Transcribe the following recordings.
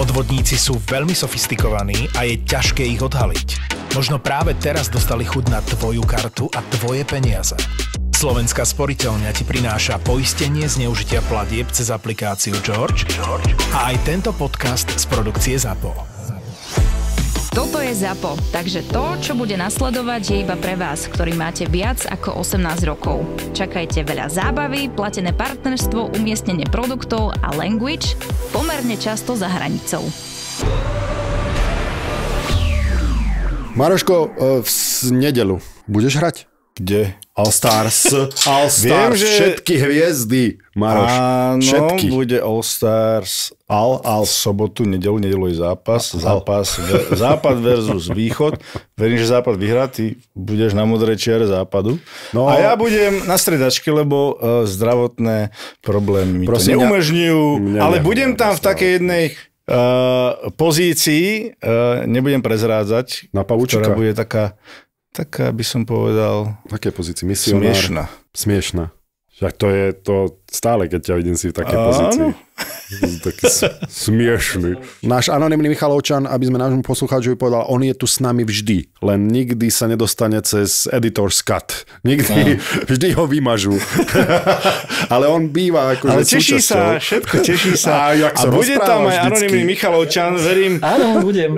Podvodníci sú veľmi sofistikovaní a je ťažké ich odhaliť. Možno práve teraz dostali chud na tvoju kartu a tvoje peniaze. Slovenská sporiteľňa ti prináša poistenie zneužitia platieb cez aplikáciu George, George a aj tento podcast z produkcie ZAPO. Toto je ZAPO, takže to, čo bude nasledovať, je iba pre vás, ktorý máte viac ako 18 rokov. Čakajte veľa zábavy, platené partnerstvo, umiestnenie produktov a language pomerne často za hranicou. Maroško, eh, v nedelu budeš hrať? kde? All Stars. All Stars. Viem, že... všetky hviezdy, Maroš. Áno, všetky. bude All Stars. Al, al sobotu, nedelu, nedelu je zápas. Zápas, ve, západ versus východ. Verím, že západ vyhrá, ty budeš na modrej čiare západu. No, a ja budem na stredačke, lebo uh, zdravotné problémy mi prosím, to neumožňujú. Mňa, ale mňa, budem tam v takej jednej uh, pozícii, uh, nebudem prezrádzať, na ktorá bude taká tak by som povedal... Aké pozícii? Misionár? Smiešná. Smiešná. Však to je to, Stále, keď ťa vidím si v takej pozícii. Taký smiešný. Náš anonimný Michalovčan, aby sme nášmu poslucháčovi povedal, on je tu s nami vždy, len nikdy sa nedostane cez editor's cut. Nikdy, vždy ho vymažu. Ale on býva akože Ale teší súčasťou. sa, všetko teší sa. A, jak sa A bude tam aj anonimný Michalovčan, verím. Áno, budem.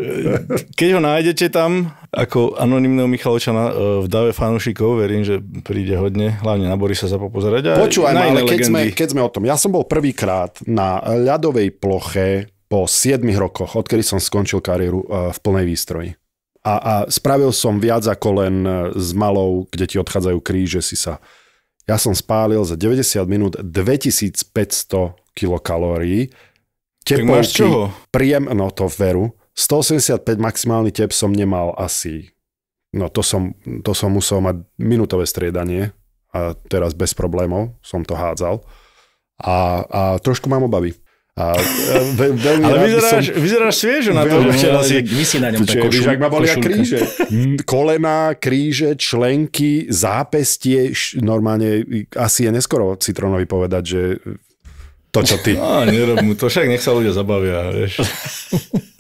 Keď ho nájdete tam, ako anonimného Michalovčana eh, v dave fanúšikov, verím, že príde hodne, hlavne na Borisa sa popozerať. Počúvaj, ale keď sme sme, keď sme o tom, ja som bol prvýkrát na ľadovej ploche po 7 rokoch, odkedy som skončil kariéru e, v plnej výstroji. A, a spravil som viac ako len e, s malou, kde ti odchádzajú kríže, si sa... Ja som spálil za 90 minút 2500 kilokalórií. Tepovky, príjem, no to veru, 185 maximálny tep som nemal asi. No to som, to som musel mať minútové striedanie a teraz bez problémov som to hádzal a, a trošku mám obavy. A, e, ve, veľmi ale vyzeráš, som, vyzeráš sviežo na to, že včera si... My si na ňom čiže, košu, ak ma bolia kríže. Kolená, kríže, členky, zápestie, Š, normálne asi je neskoro Citronovi povedať, že to, čo ty. No, nerob mu to, však nech sa ľudia zabavia, vieš.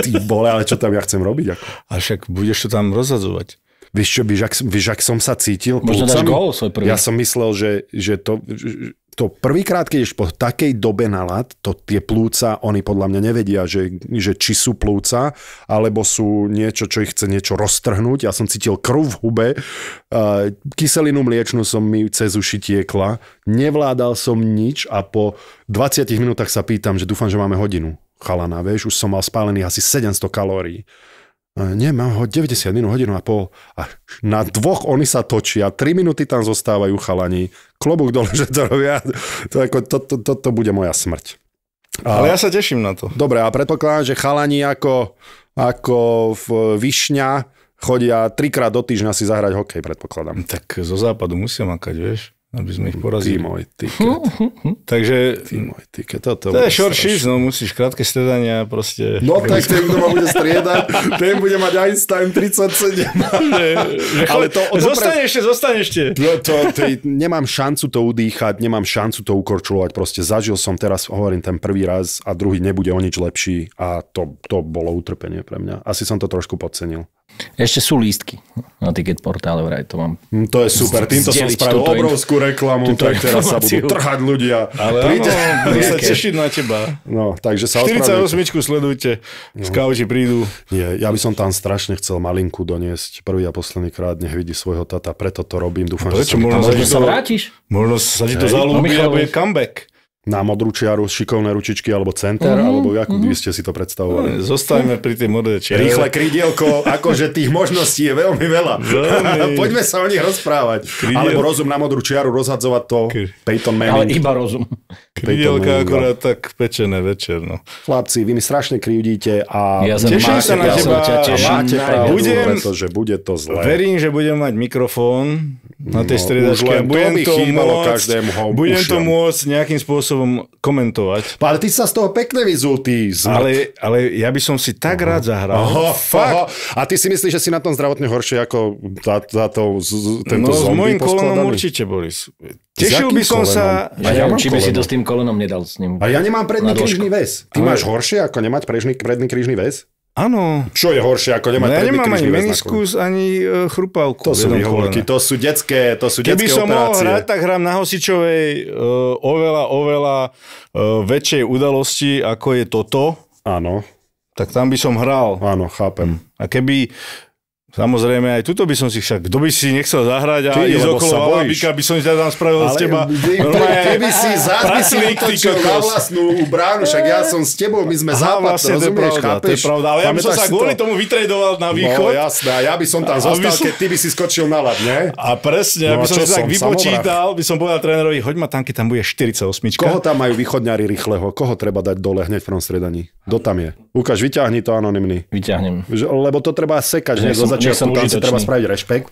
Ty vole, ale čo tam ja chcem robiť? Ako? A však budeš to tam rozhadzovať. Vieš čo, vieš, ak, vieš, ak som sa cítil... Možno dáš gol svoj prvý. Ja som myslel, že, že to... Že, to prvýkrát, keď ješ po takej dobe na lad, to tie plúca, oni podľa mňa nevedia, že, že či sú plúca, alebo sú niečo, čo ich chce niečo roztrhnúť. Ja som cítil krv v hube, e, kyselinu mliečnú som mi cez uši tiekla, nevládal som nič a po 20 minútach sa pýtam, že dúfam, že máme hodinu. Chalana, vieš, už som mal spálený asi 700 kalórií. E, nie, mám ho 90 minút, hodinu a pol. A na dvoch oni sa točia, 3 minúty tam zostávajú chalani, klobúk dole, že to robia. To, ako, to, to, to, to bude moja smrť. A, Ale ja sa teším na to. Dobre, a predpokladám, že chalani ako, ako v Višňa chodia trikrát do týždňa si zahrať hokej, predpokladám. Tak zo západu musia makať, vieš aby sme ich porazili. Ty môj, Takže... Ty môj, toto to je short shift, no musíš krátke stredania proste... No tak ten, kto ma bude striedať, ten bude mať Einstein 37. Ale to... Odopre... Zostane ešte, zostane ešte. No, to, nemám šancu to udýchať, nemám šancu to ukorčulovať, proste zažil som teraz, hovorím ten prvý raz a druhý nebude o nič lepší a to, to bolo utrpenie pre mňa. Asi som to trošku podcenil. Ešte sú lístky na ticket portále, vraj to mám. Mm, to je super, týmto som spravil obrovskú reklamu, tak teraz sa budú trhať ľudia. Ale Príde, áno, budú sa tešiť na teba. No, takže sa 48 sledujte, no. skauti prídu. Nie, ja by som tam strašne chcel malinku doniesť prvý a posledný krát, nech vidí svojho tata, preto to robím, dúfam, no, že sa... Možno sa vrátiš? Možno sa ti to zalúbi a bude comeback na modrú čiaru, šikovné ručičky alebo center, mm-hmm, alebo ako mm-hmm. by ste si to predstavovali? No, zostajme pri tej modrej čiare. Rýchle krydielko, akože tých možností je veľmi veľa. Veľmi. Poďme sa o nich rozprávať. Krydiel... Alebo rozum na modrú čiaru, rozhadzovať to Kr... Peyton Manning. Ale iba rozum. Krydielka akorát tak pečené večer. No. Chlapci, vy mi strašne krivdíte a ja teším sa na ja teba. Ťa teším, máte pravdu, budem, pretože bude to zlé. Verím, že budem mať mikrofón na tej no, stredačke. budem to môcť nejakým spôsobom spôsobom komentovať. No, ale ty sa z toho pekne vyzul, ty zmrt. ale, ale ja by som si tak uh-huh. rád zahral. Aha, Fakt. Aha. A ty si myslíš, že si na tom zdravotne horšie ako za, za to, z, z, tento no, zombie s môjim kolonom určite, Boris. Tešil by som kolenom? sa... A ja, ja či by si to s tým kolonom nedal s ním. A ja nemám predný krížny väz. Ty ale... máš horšie ako nemať predný krížny väz? Áno. Čo je horšie ako nemať no, ja nemám ani meniskus, ani e, chrupavku. To sú výhovorky, to sú detské, to sú Keby detské som operácie. mohol hrať, tak hrám na Hosičovej uh, oveľa, oveľa uh, väčšej udalosti, ako je toto. Áno. Tak tam by som hral. Áno, chápem. Hm. A keby Samozrejme, aj tuto by som si však, kto by si nechcel zahrať a ísť okolo Alabika, by som si tam spravil Ale, z teba. Ty, ty by si zápisný na vlastnú bránu, však ja som s tebou, my sme západ, vlastne, rozumieš, to je pravda, chápeš? To je pravda, ale ja by som sa kvôli to? tomu vytredoval na no, východ. No jasné, ja by som tam a zostal, som... keď ty by si skočil na lad, ne? A presne, no, aby som si tak vypočítal, by som povedal trénerovi, hoď ma tam, keď tam bude 48. Koho tam majú východňári rýchleho? Koho treba dať dole hneď v prvom stredaní? Kto tam je? Ukáž, vyťahni to anonimný. Vyťahnem. Lebo to treba sekať, že zo začiatku tam sa treba spraviť rešpekt.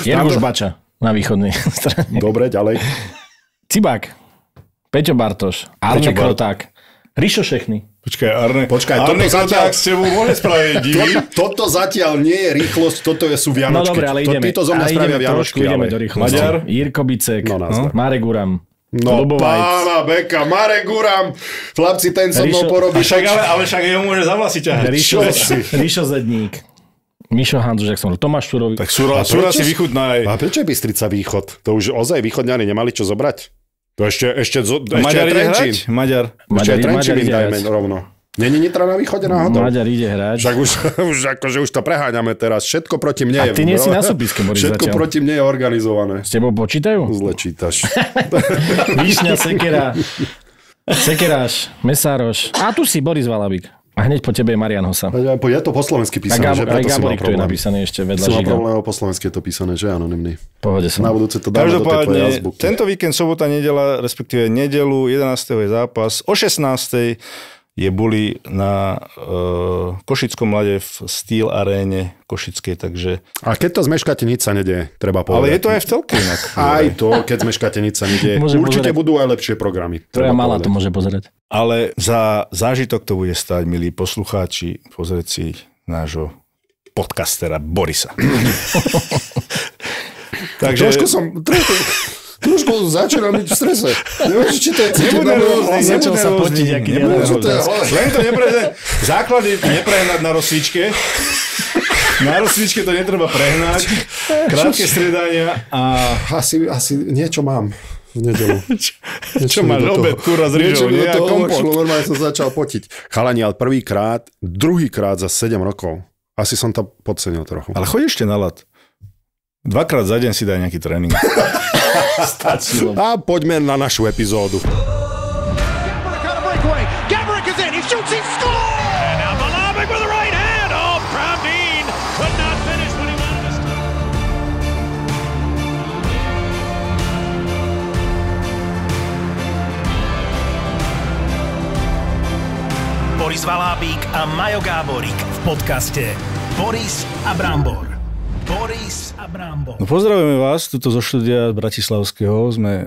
Je už bača na východnej strane. Dobre, ďalej. Cibák, Peťo Bartoš, Arne Kroták, Rišo Šechny. Počkaj, Arne, Počkaj, Arne toto zatiaľ... s tebou môže spraviť divy. toto, toto zatiaľ nie je rýchlosť, toto je sú no Vianočky. No dobre, ale ideme. To, títo zo mňa spravia Vianočky. ale... ideme do rýchlosti. Maďar? Jirko Bicek, no, no, Marek Uram, No Lobovajc. pána Beka, Mare Guram, chlapci, ten som Rišo, mnou Ríšo... porobí. Však, ale, ale však jeho môže za vlasy ťahať. Rišo, Rišo Zedník. Mišo Hanzuš, ak som hovoril, Tomáš Šurovi. Tak Šura, Šura si vychutnaj. A prečo je Bystrica východ? To už ozaj východňani nemali čo zobrať? To ešte, ešte, ešte, ešte Maďar je Trenčín. Maďar. Ešte Maďar, Trenčín dajme rovno nie, Nitra na východe náhodou? Maďar ide hrať. Však už, už, akože už to preháňame teraz. Všetko proti mne A ty je... nie si na súpiske, Boris, Všetko zatiaľ. proti mne je organizované. S tebou počítajú? Zle čítaš. Výšňa, sekera, sekeráš, mesároš. A tu si Boris Valabik. A hneď po tebe je Marian Hosa. Ja, ja to po slovensky písané, Gab- že preto som mal tu je napísané ešte vedľa Som mal po slovensky je to písané, že anonimný. Pohode som. Na budúce to dáme do tej tvojej Tento víkend, sobota, nedela, respektíve nedelu, 11. je zápas. O 16 je boli na e, Košickom mlade v Steel aréne Košickej, takže... A keď to zmeškáte, nič sa nedie, treba povedať. Ale je to aj v celku inak. aj to, keď zmeškáte, nič sa nedie. Môže Určite pozerať. budú aj lepšie programy. Tvoja mala to môže pozerať. Ale za zážitok to bude stať, milí poslucháči, pozrieť si nášho podcastera Borisa. takže... Trošku som... Trošku... Trošku začína byť v strese. Nevieš, či to je Nebude rôzny, začal sa potiť, aký Len to neprehne. Základ je neprehnať na rozsvičke. Na rozsvičke to netreba prehnať. Krátke stredania a... Asi, asi niečo mám v nedelu. Niečo čo má obed, kurva z rýžou, nie? Toho, kompot. normálne som začal potiť. Chalani, ale prvýkrát, druhýkrát za 7 rokov. Asi som to podcenil trochu. Ale chodíš ešte na lat. Dvakrát za deň si daj nejaký tréning. Stačilo. A poďme na našu epizódu. Oh, Boris Valábík a Majo Gáborík v podcaste Boris a Brambor. Boris Abrambo. No pozdravujeme vás, tuto zo štúdia Bratislavského. Sme e,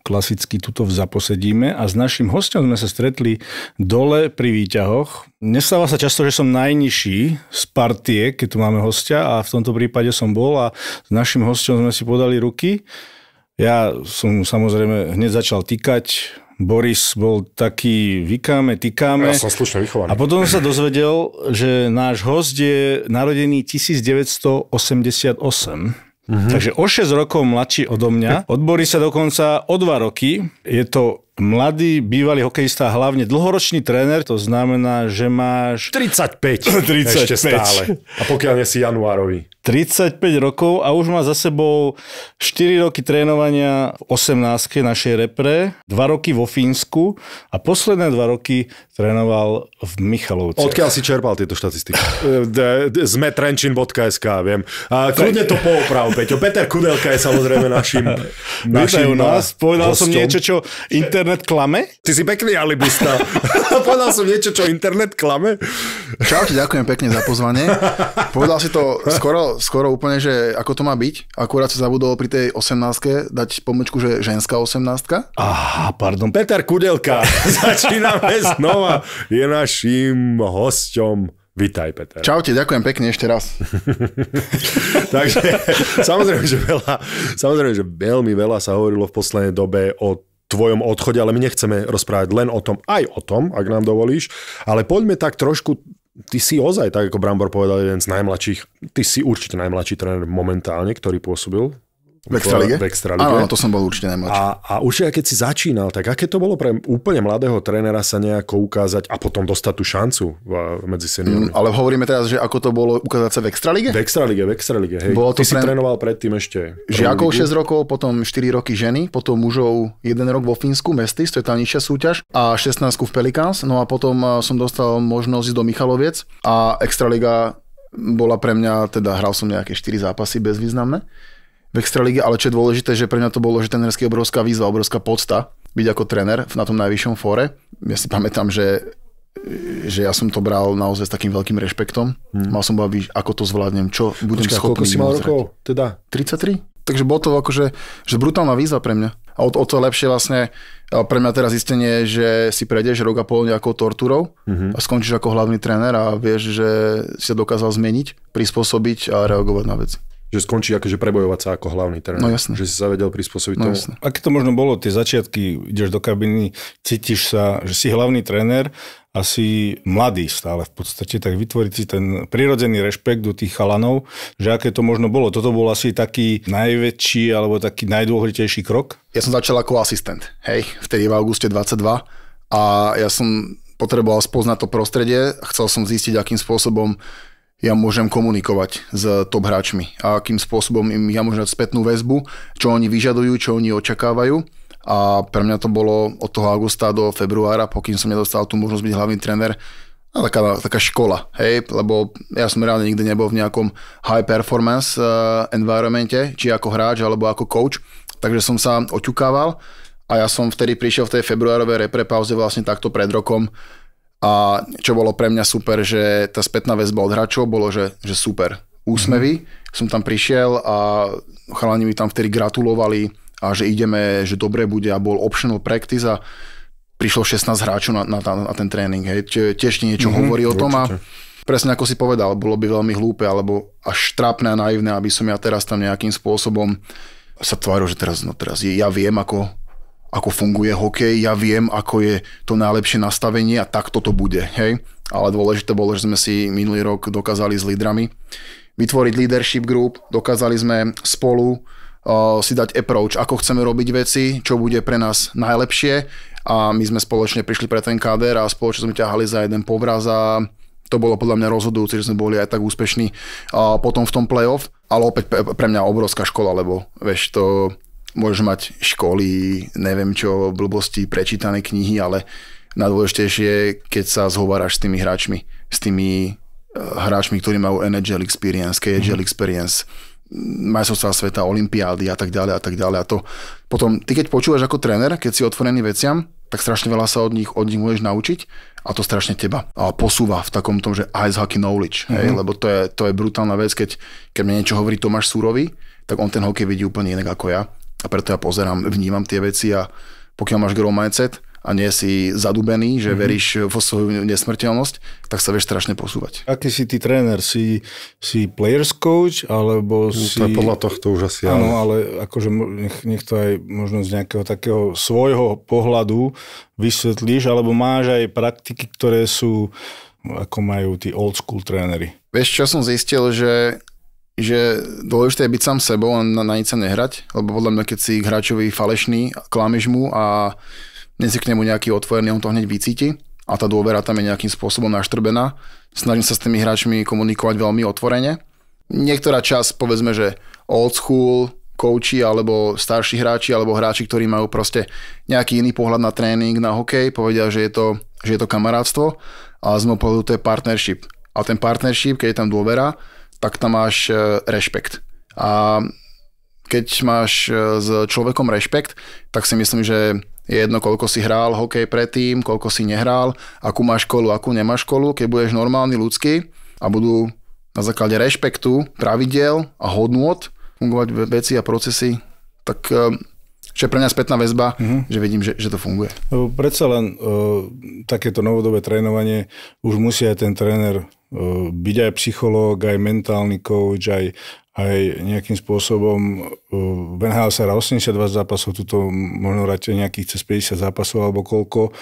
klasicky tuto v Zaposedíme a s našim hostom sme sa stretli dole pri výťahoch. Nestáva sa často, že som najnižší z partie, keď tu máme hostia a v tomto prípade som bol a s našim hostom sme si podali ruky. Ja som samozrejme hneď začal týkať, Boris bol taký vykáme, tykáme. Ja som slušne vychovaný. A potom sa dozvedel, že náš host je narodený 1988. Mm-hmm. Takže o 6 rokov mladší odo mňa. Od Borisa dokonca o 2 roky. Je to mladý bývalý hokejista, hlavne dlhoročný tréner, to znamená, že máš... 35! 35. Ešte stále. A pokiaľ nie si januárový. 35 rokov a už má za sebou 4 roky trénovania v 18 našej repre, 2 roky vo Fínsku a posledné 2 roky trénoval v Michalovce. Odkiaľ si čerpal tieto štatistiky? Sme eh, trenčin.sk, viem. A kľudne to pooprav, Peťo. Peter Kudelka je samozrejme našim, našim nás. Eh, Povedal hostom. som niečo, čo internet internet klame? Ty si pekný alibista. Povedal som niečo, čo internet klame. Čaute, ďakujem pekne za pozvanie. Povedal si to skoro, skoro úplne, že ako to má byť. Akurát si zabudol pri tej 18 dať pomočku, že ženská 18 Aha, pardon. Peter Kudelka. Začíname znova. Je našim hosťom. Vítaj, Peter. Čaute, ďakujem pekne ešte raz. Takže samozrejme, že veľa, samozrejme, že veľmi veľa sa hovorilo v poslednej dobe o tvojom odchode, ale my nechceme rozprávať len o tom, aj o tom, ak nám dovolíš, ale poďme tak trošku ty si ozaj, tak ako Brambor povedal, jeden z najmladších, ty si určite najmladší tréner momentálne, ktorý pôsobil v Extralige? V Extralige. Áno, to som bol určite najmladší. A, a už aj keď si začínal, tak aké to bolo pre úplne mladého trénera sa nejako ukázať a potom dostať tú šancu v, medzi seniormi? Mm, ale hovoríme teraz, že ako to bolo ukázať sa v Extralige? V Extralige, v Extralige, hej. Bolo to Ty pre... si trénoval predtým ešte. Žiakov 6 rokov, potom 4 roky ženy, potom mužov 1 rok vo Fínsku, Mestis, to je tá nižšia súťaž, a 16 v Pelicans, no a potom e, som dostal možnosť ísť do Michaloviec a Extraliga bola pre mňa, teda hral som nejaké 4 zápasy bezvýznamné v Extralíge, ale čo je dôležité, že pre mňa to bolo že je obrovská výzva, obrovská podsta byť ako tréner na tom najvyššom fóre. Ja si pamätám, že že ja som to bral naozaj s takým veľkým rešpektom. Hmm. Mal som baviť, ako to zvládnem, čo budem Počkaj, schopný. Koľko si mal rokov? Teda? 33. Takže bolo to akože že brutálna výzva pre mňa. A o, o to lepšie vlastne pre mňa teraz zistenie, že si prejdeš rok a pol nejakou tortúrou mm-hmm. a skončíš ako hlavný tréner a vieš, že si sa dokázal zmeniť, prispôsobiť a reagovať na veci že skončí akože prebojovať sa ako hlavný tréner. No jasne. Že si sa vedel prispôsobiť no, tomu. Jasne. Aké to možno bolo, tie začiatky, ideš do kabiny, cítiš sa, že si hlavný tréner a si mladý stále v podstate, tak vytvoriť si ten prirodzený rešpekt do tých chalanov, že aké to možno bolo. Toto bol asi taký najväčší alebo taký najdôležitejší krok. Ja som začal ako asistent, hej, vtedy v auguste 22 a ja som potreboval spoznať to prostredie, chcel som zistiť, akým spôsobom ja môžem komunikovať s top hráčmi a akým spôsobom im ja môžem dať spätnú väzbu, čo oni vyžadujú, čo oni očakávajú. A pre mňa to bolo od toho augusta do februára, pokým som nedostal tú možnosť byť hlavný tréner, a no, taká, taká škola, hej, lebo ja som reálne nikdy nebol v nejakom high performance uh, environmente, či ako hráč, alebo ako coach, takže som sa oťukával a ja som vtedy prišiel v tej februárovej repre pauze vlastne takto pred rokom a čo bolo pre mňa super, že tá spätná väzba od hráčov bolo, že, že super. Úsmevy. Mm-hmm. Som tam prišiel a chalani mi tam vtedy gratulovali a že ideme, že dobre bude a bol optional practice a prišlo 16 hráčov na, na, na ten tréning. Hej. Tiež niečo mm-hmm, hovorí o tom určite. a presne ako si povedal, bolo by veľmi hlúpe alebo až trápne a naivné, aby som ja teraz tam nejakým spôsobom sa tváril, že teraz, no teraz ja viem, ako ako funguje hokej, ja viem, ako je to najlepšie nastavenie a tak toto bude. Hej? Ale dôležité bolo, že sme si minulý rok dokázali s lídrami vytvoriť leadership group, dokázali sme spolu uh, si dať approach, ako chceme robiť veci, čo bude pre nás najlepšie a my sme spoločne prišli pre ten káder a spoločne sme ťahali za jeden povraz a to bolo podľa mňa rozhodujúce, že sme boli aj tak úspešní uh, potom v tom playoff, ale opäť pre mňa obrovská škola, lebo vieš, to môžeš mať školy, neviem čo, blbosti, prečítané knihy, ale najdôležitejšie, keď sa zhováraš s tými hráčmi, s tými eh, hráčmi, ktorí majú NHL experience, KHL mm-hmm. experience, majstrovstvá sveta, olimpiády a tak ďalej a tak ďalej. A to potom, ty keď počúvaš ako tréner, keď si otvorený veciam, tak strašne veľa sa od nich, od nich môžeš naučiť a to strašne teba a posúva v takom tom, že ice hockey knowledge, mm-hmm. hej, mhm. lebo to je, to je brutálna vec, keď, keď mi niečo hovorí Tomáš Súrovi, tak on ten hokej vidí úplne inak ako ja a preto ja pozerám, vnímam tie veci a pokiaľ máš grow mindset a nie si zadubený, že mm-hmm. veríš vo svoju nesmrteľnosť, tak sa vieš strašne posúvať. Aký si ty tréner? Si, si players coach, alebo no, si... To je podľa tohto už asi. Áno, ale akože nech, nech to aj možno z nejakého takého svojho pohľadu vysvetlíš, alebo máš aj praktiky, ktoré sú ako majú tí old school tréneri. Vieš, čo som zistil, že že dôležité je byť sám sebou a na, na nič sa nehrať, lebo podľa mňa, keď si k hráčovi falešný, klameš mu a nie si k nemu nejaký otvorený, on to hneď vycíti a tá dôvera tam je nejakým spôsobom naštrbená. Snažím sa s tými hráčmi komunikovať veľmi otvorene. Niektorá čas, povedzme, že old school, kouči alebo starší hráči alebo hráči, ktorí majú proste nejaký iný pohľad na tréning, na hokej, povedia, že je to, že je to kamarátstvo, ale z môjho pohľadu to je partnership. A ten partnership, keď je tam dôvera, tak tam máš e, rešpekt. A keď máš e, s človekom rešpekt, tak si myslím, že je jedno, koľko si hral hokej predtým, koľko si nehral, akú máš školu, akú nemáš školu, keď budeš normálny ľudský a budú na základe rešpektu, pravidel a hodnôt fungovať veci a procesy, tak e, je pre mňa spätná väzba, uh-huh. že vidím, že, že to funguje. No, predsa len uh, takéto novodobé trénovanie už musí aj ten tréner byť aj psychológ, aj mentálny coach, aj, aj nejakým spôsobom e, v sa 82 zápasov, tuto možno radšej nejakých cez 50 zápasov alebo koľko,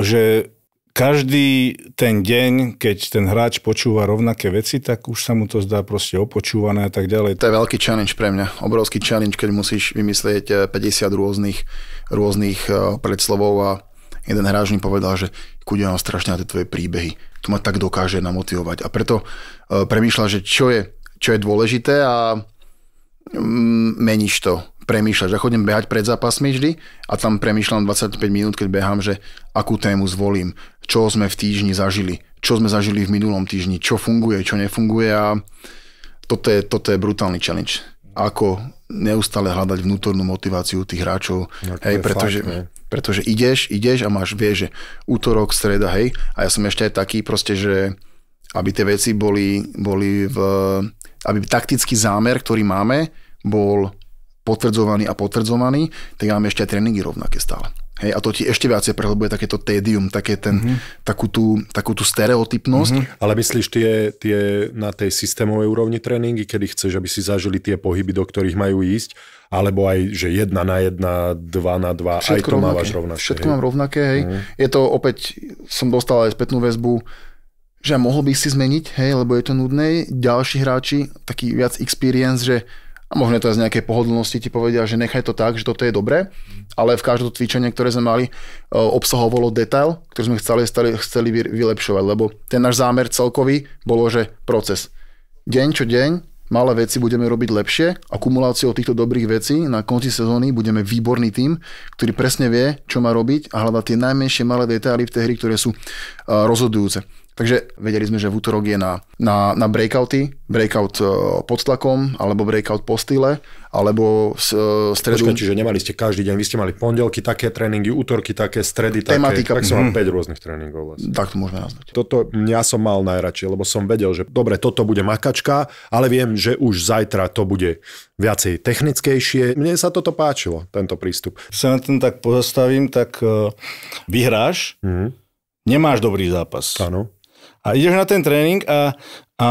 že každý ten deň, keď ten hráč počúva rovnaké veci, tak už sa mu to zdá proste opočúvané a tak ďalej. To je veľký challenge pre mňa, obrovský challenge, keď musíš vymyslieť 50 e, rôznych, rôznych e, predslovov a jeden hráč mi povedal, že kudia mám strašne na tie tvoje príbehy to ma tak dokáže namotivovať. A preto e, premýšľam, že čo je, čo je dôležité a mm, meníš to, premýšľaš. Ja chodím behať pred zápasmi vždy a tam premýšľam 25 minút, keď behám, že akú tému zvolím, čo sme v týždni zažili, čo sme zažili v minulom týždni, čo funguje, čo nefunguje a toto je, toto je brutálny challenge. Ako neustále hľadať vnútornú motiváciu tých hráčov. No, hej, pretože fakt, pretože ideš, ideš a máš, vieš, že útorok, streda, hej. A ja som ešte aj taký proste, že aby tie veci boli, boli v... Aby taktický zámer, ktorý máme, bol potvrdzovaný a potvrdzovaný, tak máme ešte aj tréningy rovnaké stále. Hej, a to ti ešte viacej prehlbuje takéto tédium, také ten, mm-hmm. takú, tú, takú tú stereotypnosť. Mm-hmm. Ale myslíš tie, tie na tej systémovej úrovni tréningy, kedy chceš, aby si zažili tie pohyby, do ktorých majú ísť alebo aj, že jedna na jedna, dva na dva, všetko aj to rovnaké. mávaš rovnaké. Všetko hej. mám rovnaké, hej. Mm. Je to opäť, som dostal aj spätnú väzbu, že mohol by si zmeniť, hej, lebo je to nudné. Ďalší hráči, taký viac experience, že a možno to z nejakej pohodlnosti ti povedia, že nechaj to tak, že toto je dobré, mhm. ale v každom cvičenie, ktoré sme mali, eh, obsahovalo detail, ktorý sme chceli, chceli vylepšovať, lebo ten náš zámer celkový bolo, že proces. Deň čo deň malé veci budeme robiť lepšie a kumuláciou týchto dobrých vecí na konci sezóny budeme výborný tým, ktorý presne vie, čo má robiť a hľadá tie najmenšie malé detaily v tej hry, ktoré sú rozhodujúce. Takže vedeli sme, že v útorok je na, na, na breakouty, breakout e, pod tlakom, alebo breakout po style, alebo s, e, stredu... Počkaj, čiže nemali ste každý deň, vy ste mali pondelky také tréningy, útorky také, stredy také. Tematika. Tak som mal 5 mhm. rôznych tréningov vlastne. Tak to môžeme nazvať. Toto ja som mal najradšie, lebo som vedel, že dobre, toto bude makačka, ale viem, že už zajtra to bude viacej technickejšie. Mne sa toto páčilo, tento prístup. Sa na ten tak pozastavím, tak e, vyhráš, mm-hmm. nemáš dobrý zápas. Áno a ideš na ten tréning a, a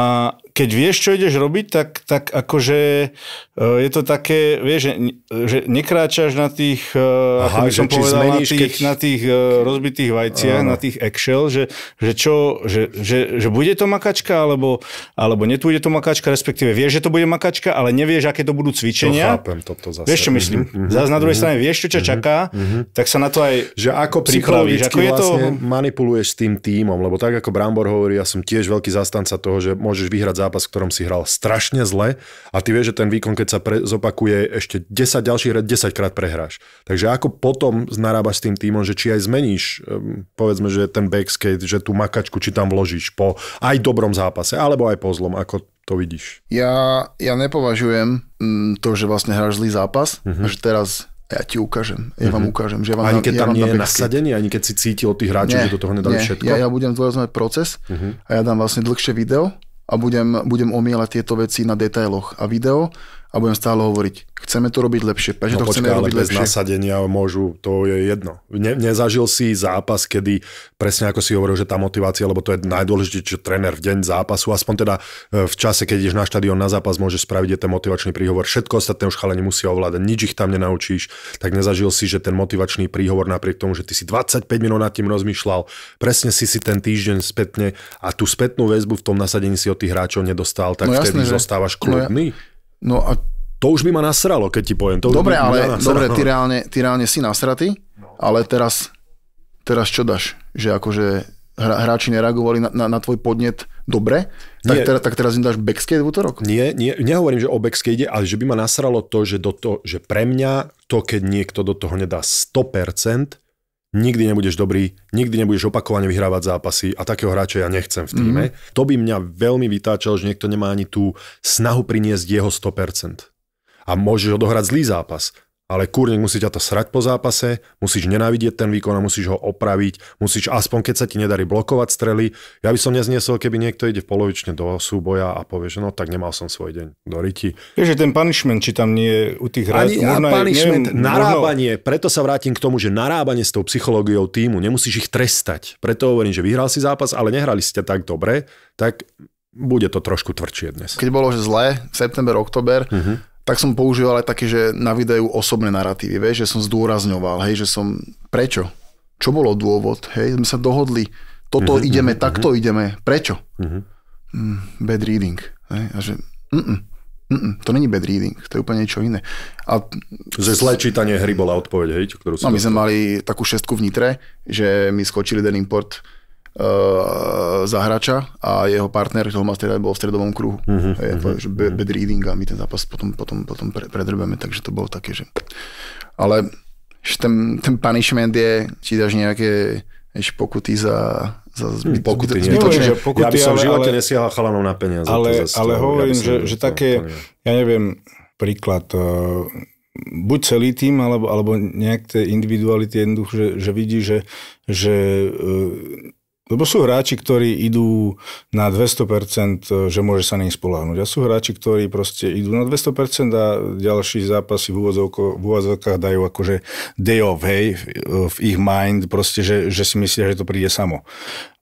keď vieš, čo ideš robiť, tak, tak akože eh, je to také, vieš, že, že nekráčaš na tých, eh, Aha, ako by som povedal, zmeníš, na tých, keď... na tých eh, rozbitých vajciach, Aha. na tých Excel, že, že čo, že, že, že bude to makačka, alebo, alebo nebude to makačka, respektíve vieš, že to bude makačka, ale nevieš, aké to budú cvičenia. To chápem, toto zase. Vieš, čo myslím? Mm-hmm, mhm, zase na druhej mm-hmm, strane vieš, čo ťa mhm, čaká, mm-hmm, tak sa na to aj Že ako psychologicky ako je to... Vlastne manipuluješ s tým týmom, lebo tak ako Brambor hovorí, ja som tiež veľký zastanca toho, že môžeš vyhrať zápas, v ktorom si hral strašne zle a ty vieš, že ten výkon, keď sa pre, zopakuje ešte 10 ďalších 10 krát prehráš. Takže ako potom narábaš s tým týmom, že či aj zmeníš, ehm, povedzme, že ten backskate, že tú makačku, či tam vložíš po aj dobrom zápase, alebo aj po zlom, ako to vidíš? Ja, ja nepovažujem mm, to, že vlastne hráš zlý zápas, mm-hmm. že teraz ja ti ukážem, ja mm-hmm. vám mhm. ukážem. Že vám ani keď ja tam nie je nasadenie, ani keď si cítil od tých hráčov, že do toho nedali nie. všetko? Ja, ja budem zdôrazňovať proces mm-hmm. a ja dám vlastne dlhšie video a budem, budem omielať tieto veci na detailoch a video a budem stále hovoriť, chceme to robiť lepšie, prečo no, to počká, chceme robiť lepšie. nasadenia môžu, to je jedno. Ne, nezažil si zápas, kedy presne ako si hovoril, že tá motivácia, lebo to je najdôležitejšie, čo tréner v deň zápasu, aspoň teda e, v čase, keď ideš na štadión na zápas, môže spraviť je ten motivačný príhovor. Všetko ostatné už chalani musia ovládať, nič ich tam nenaučíš, tak nezažil si, že ten motivačný príhovor napriek tomu, že ty si 25 minút nad tým rozmýšľal, presne si si ten týždeň spätne a tú spätnú väzbu v tom nasadení si od tých hráčov nedostal, tak no, vtedy že... zostávaš kľudný. No ja, No a... To už by ma nasralo, keď ti poviem. To dobre, ale dobre, ty reálne, ty reálne si nasratý, ale teraz, teraz čo dáš? Že akože hráči nereagovali na, na, na tvoj podnet dobre, tak, nie, teraz, tak teraz im dáš backskate v útorok? Nie, nie, nehovorím, že o backskate, ale že by ma nasralo to, že, do to, že pre mňa to, keď niekto do toho nedá 100%, nikdy nebudeš dobrý, nikdy nebudeš opakovane vyhrávať zápasy a takého hráča ja nechcem v týme. Mm. To by mňa veľmi vytáčalo, že niekto nemá ani tú snahu priniesť jeho 100%. A môžeš odohrať zlý zápas ale kurník musí ťa to srať po zápase, musíš nenávidieť ten výkon a musíš ho opraviť, musíš aspoň keď sa ti nedarí blokovať strely. Ja by som nezniesol, keby niekto ide polovične do súboja a povie, že no tak nemal som svoj deň do riti. Je, že ten punishment, či tam nie je u tých hráčov. Ani možno punishment, neviem, narábanie, možno... preto sa vrátim k tomu, že narábanie s tou psychológiou týmu, nemusíš ich trestať. Preto hovorím, že vyhral si zápas, ale nehrali ste tak dobre, tak bude to trošku tvrdšie dnes. Keď bolo že zlé, september, oktober, uh-huh mhm tak som používal aj také, že na videu osobné narratívy, vieš, že som zdôrazňoval, hej, že som prečo, čo bolo dôvod, hej, sme sa dohodli, toto uh-huh, ideme, uh-huh. takto mhm. ideme, prečo? Uh-huh. Mm, bad reading. Hej, a že, mm-mm, mm-mm, to není bad reading, to je úplne niečo iné. A, že zlé čítanie hry bola odpoveď, hej, ktorú si... No, my sme mali takú šestku v Nitre, že mi skočili ten import Eh, za hráča a jeho partner, ktorý Master bol v stredovom kruhu. Uh-huh, je uh-huh. že bad mhm. reading a my ten zápas potom, potom, potom pre, predrbeme, takže to bolo také, že... Ale že ten, ten punishment je, či dáš nejaké ešte pokuty za, za hm, zbyt, pokuty, zbytočné. Že pokuty, ja by som v živote ale, chalanov na peniaze. Ale, to ale hovorím, ja že, že také, to ja neviem, príklad, uh, buď celý tým, alebo, alebo nejaké individuality jednoducho, že, že vidí, že, že eh, lebo sú hráči, ktorí idú na 200%, e, že môže sa na nich spolahnuť. A sú hráči, ktorí proste idú na 200% a ďalší zápasy v, úvodzovkách dajú akože day of, hej, v ich mind, proste, že, že si myslia, že to príde samo.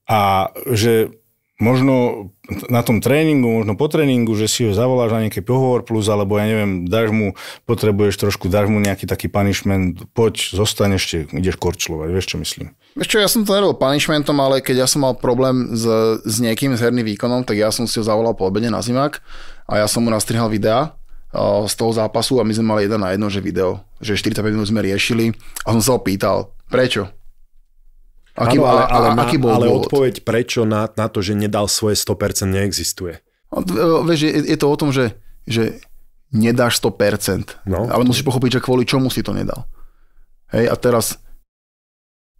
A že možno na tom tréningu, možno po tréningu, že si ho zavoláš na nejaký pohovor plus, alebo ja neviem, dáš mu, potrebuješ trošku, dáš mu nejaký taký punishment, poď, zostane ešte, ideš korčlovať, vieš čo myslím. Vieš čo, ja som to nerobil punishmentom, ale keď ja som mal problém s, s niekým s herným výkonom, tak ja som si ho zavolal po obede na zimák a ja som mu nastrihal videa z toho zápasu a my sme mali jeden na jedno, že video, že 45 minút sme riešili a som sa ho pýtal, prečo? Aký, ano, ale, ale, ale, aký bol ale odpoveď prečo na, na to, že nedal svoje 100% neexistuje. No, e, vieš, je, je to o tom, že, že nedáš 100%, no. ale musíš pochopiť, že kvôli čomu si to nedal. Hej, a teraz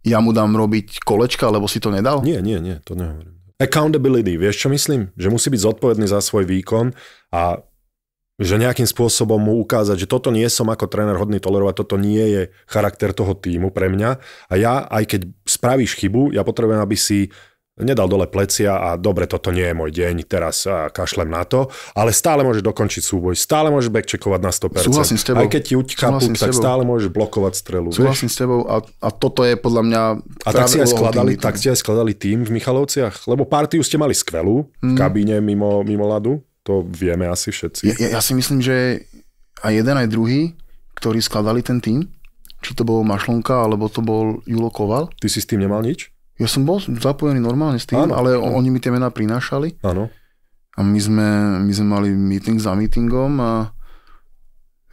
ja mu dám robiť kolečka, lebo si to nedal? Nie, nie, nie, to nehovorím. Accountability, vieš čo myslím? Že musí byť zodpovedný za svoj výkon a že nejakým spôsobom mu ukázať, že toto nie som ako tréner hodný tolerovať, toto nie je charakter toho týmu pre mňa a ja, aj keď spravíš chybu, ja potrebujem, aby si nedal dole plecia a dobre, toto nie je môj deň, teraz a kašlem na to, ale stále môžeš dokončiť súboj, stále môžeš backcheckovať na 100%. Súhlasím s tebou. Aj keď ti uťká púk, tak stále môžeš blokovať strelu. Súhlasím s tebou a, a toto je podľa mňa... A tak ste, aj skladali, tým, tak ste aj skladali tým v Michalovciach, lebo partiu ste mali skvelú v mhm. kabíne mimo, mimo ladu, to vieme asi všetci. Ja, ja, ja si myslím, že aj jeden, aj druhý, ktorí skladali ten tým, či to bol Mašlonka, alebo to bol Julo Koval. Ty si s tým nemal nič? Ja som bol zapojený normálne s tým, ano, ale ano. oni mi tie mená prinášali. Áno. A my sme, my sme mali meeting za meetingom a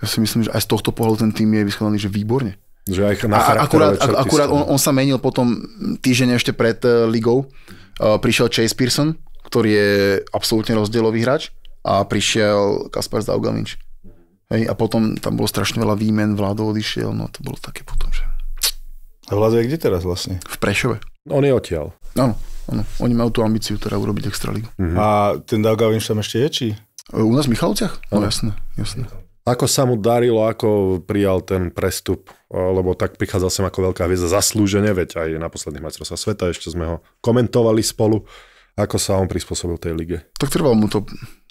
ja si myslím, že aj z tohto pohľadu ten tým je vyskladaný, že výborne. Že aj na a, akurát, akurát on, on sa menil potom týždeň ešte pred uh, ligou. Uh, prišiel Chase Pearson, ktorý je absolútne rozdielový hráč a prišiel Kaspar Zaugavinč. Hej, a potom tam bolo strašne veľa výmen, Vlado odišiel, no to bolo také potom, že... A Vlado je kde teraz vlastne? V Prešove. On je odtiaľ. Áno, áno. Oni majú tú ambíciu teda urobiť Mm-hmm. A ten Daugavinš tam ešte je, či? E, u nás v Michalovciach? No jasné, jasné. Ako sa mu darilo, ako prijal ten prestup, e, lebo tak prichádzal sem ako veľká hviezda zaslúžene, veď aj na posledných majstrovstvách sveta, ešte sme ho komentovali spolu, ako sa on prispôsobil tej lige. Tak trvalo mu to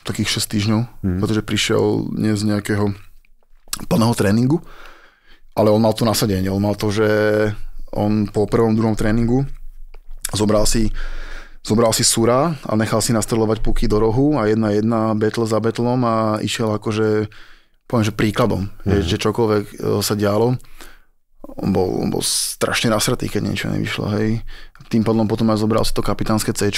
takých 6 týždňov, mm. pretože prišiel nie z nejakého plného tréningu, ale on mal to nasadenie, on mal to, že on po prvom, druhom tréningu Zobral si Zobral si Sura a nechal si nastrelovať puky do rohu a jedna jedna betl za betlom a išiel akože, poviem, že príkladom, mm. že, že čokoľvek e, sa dialo. On bol, on bol strašne nasratý, keď niečo nevyšlo, hej tým pádom potom aj zobral si to kapitánske C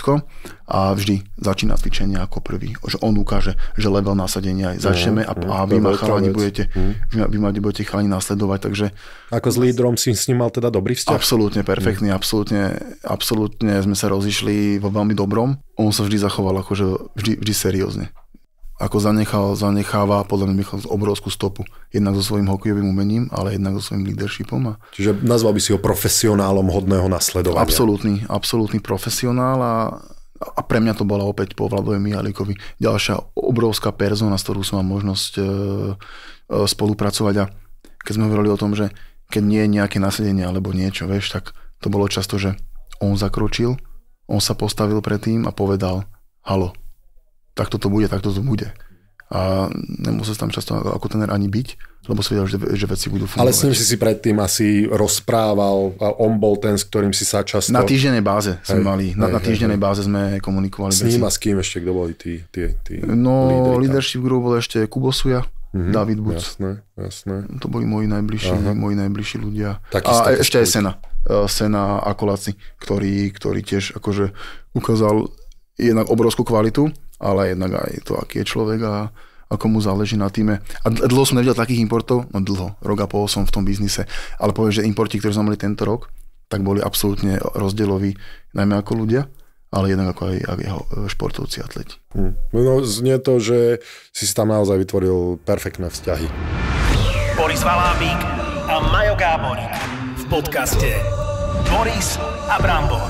a vždy začína cvičenie ako prvý. Že on ukáže, že level nasadenia aj začneme mhm, a, a mhm, vy ma chalani budete, mm. vy ma budete chalani nasledovať. Takže... Ako s lídrom si s ním mal teda dobrý vzťah? Absolútne perfektný, mm. absolútne, absolútne sme sa rozišli vo veľmi dobrom. On sa vždy zachoval akože vždy, vždy seriózne ako zanechal, zanecháva podľa mňa Michal obrovskú stopu. Jednak so svojím hokejovým umením, ale jednak so svojím leadershipom. A... Čiže nazval by si ho profesionálom hodného nasledovania. Absolutný, absolútny profesionál a, a pre mňa to bola opäť po Vladovi Mihalikovi ďalšia obrovská persona, s ktorou som mal možnosť e, e, spolupracovať. A keď sme hovorili o tom, že keď nie je nejaké nasedenie alebo niečo, vieš, tak to bolo často, že on zakročil, on sa postavil pred tým a povedal, halo, takto to bude, takto to bude. A nemusel tam často ako tener ani byť, lebo si vedel, že, že veci budú fungovať. Ale s ním si si predtým asi rozprával, a on bol ten, s ktorým si sa často... Na týždennej báze sme hej, mali, hej, na, na týždennej hej, báze sme komunikovali. S ním a s kým ešte, kto boli tí, tí, tí No, lídry, leadership group bol ešte Kubo Suja, Mm-hmm, David Buc. Jasné, jasné. To boli moji najbližší, Aha. moji najbližší ľudia. Taký a ešte aj Sena. E, Sena a Kolaci, ktorý, ktorý tiež akože ukázal jednak obrovskú kvalitu ale jednak aj to, aký je človek a ako mu záleží na týme. A dlho som nevidel takých importov, no dlho, rok a pol som v tom biznise, ale poviem, že importy, ktoré sme mali tento rok, tak boli absolútne rozdieloví, najmä ako ľudia, ale jednak ako aj, aj jeho e, športovci, atleti. Hmm. No znie to, že si tam naozaj vytvoril perfektné vzťahy. Boris Valávík a Majo Gáborík v podcaste Boris a Brambor.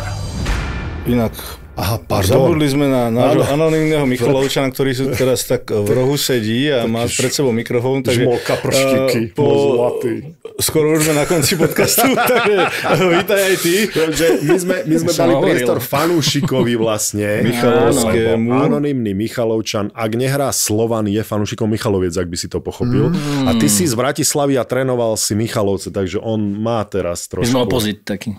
Inak Aha, pardon. Zabudli sme na nášho anonimného Michalovčana, ktorý sú teraz tak v rohu sedí a má pred sebou mikrofón. Takže, Žmolka prštiky, po, zlatý. Skoro už sme na konci podcastu, takže vítaj aj ty. Takže my sme, my sme dali priestor fanúšikovi vlastne. Michalovskému. Anonimný Michalovčan. Ak nehrá Slovan, je fanúšikom Michaloviec, ak by si to pochopil. Mm. A ty si z Bratislavy a trénoval si Michalovce, takže on má teraz trošku... My sme opozit, taký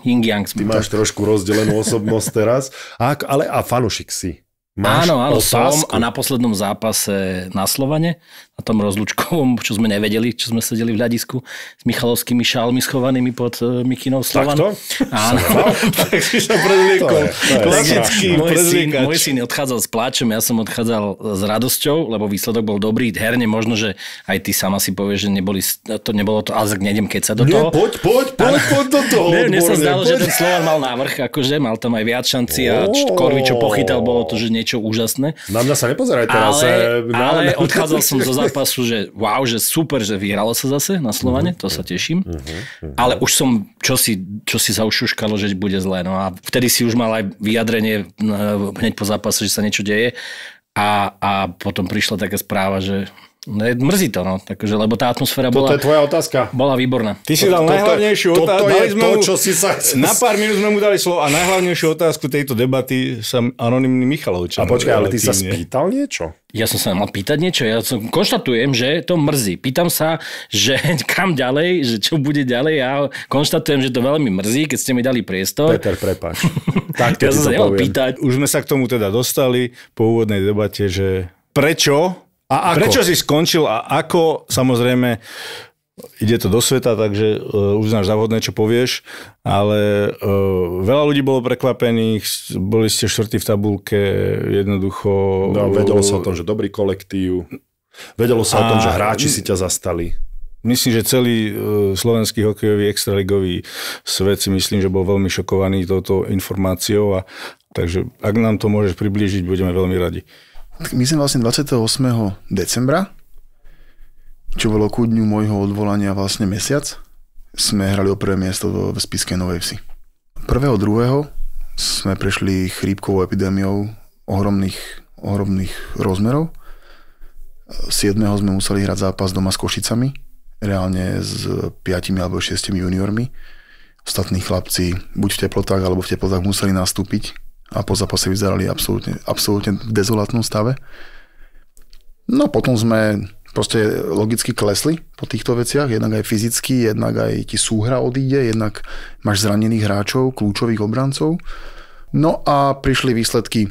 Ty máš trošku rozdelenú osobnosť teraz. A ak ale a fanušik si. Máš áno, áno, som a na poslednom zápase na Slovane na tom rozlučkovom, čo sme nevedeli, čo sme sedeli v hľadisku s Michalovskými šálmi schovanými pod uh, e, Mikinov Slovan. Takto? Áno. tak si sa predliekol. Klasický môj syn, môj syn odchádzal s pláčom, ja som odchádzal s radosťou, lebo výsledok bol dobrý. Herne možno, že aj ty sama si povieš, že neboli, to nebolo to, ale nejdem keď sa do toho. Nie, poď, poď, poď, poď do toho. Ne mne sa zdalo, poď. že ten Slovan mal návrh, akože mal tam aj viac šanci a Korvi, čo pochytal, bolo to, že niečo úžasné. Na mňa sa nepozeraj teraz. Ale, eh, ale odchádzal som zo zápasu, že wow, že super, že vyhralo sa zase na Slovane, to sa teším. Ale už som, čo si, čo si zaušuškalo, že bude zlé. No a vtedy si už mal aj vyjadrenie eh, hneď po zápase, že sa niečo deje. A, a potom prišla taká správa, že No, mrzí to, no. Takže, lebo tá atmosféra bola... Toto je tvoja otázka. Bola výborná. Ty si dal najhlavnejšiu otázku. Toto to, čo si sa... Na pár minút sme mu dali slovo a najhlavnejšiu otázku tejto debaty som anonimný Michalovčan. A počkaj, ale ty sa spýtal niečo? Ja som sa mal pýtať niečo, ja som, konštatujem, že to mrzí. Pýtam sa, že kam ďalej, že čo bude ďalej. Ja konštatujem, že to veľmi mrzí, keď ste mi dali priestor. Peter, prepáč. tak, ja som sa pýtať. Už sme sa k tomu teda dostali po úvodnej debate, že prečo a ako? Prečo si skončil a ako, samozrejme, ide to do sveta, takže uh, eh, uznáš závodné, čo povieš, ale uh, veľa ľudí bolo prekvapených, boli ste štvrtí v tabulke, jednoducho... No, eh, vedelo sa o tom, že dobrý kolektív, vedelo sa a... o tom, že hráči si ťa zastali. Myslím, že celý slovenský hokejový extraligový svet si myslím, že bol veľmi šokovaný touto informáciou a takže ak nám to môžeš priblížiť, budeme veľmi radi. Tak my sme vlastne 28. decembra, čo bolo ku dňu môjho odvolania vlastne mesiac, sme hrali o prvé miesto v Spiskej Novej Vsi. 1. 2. sme prešli chrípkovou epidémiou ohromných, ohromných rozmerov. 7. sme museli hrať zápas doma s Košicami, reálne s 5 alebo 6 juniormi. Ostatní chlapci buď v teplotách alebo v teplotách museli nastúpiť, a po zápase vyzerali absolútne, absolútne v dezolátnom stave. No potom sme proste logicky klesli po týchto veciach, jednak aj fyzicky, jednak aj ti súhra odíde, jednak máš zranených hráčov, kľúčových obrancov. No a prišli výsledky.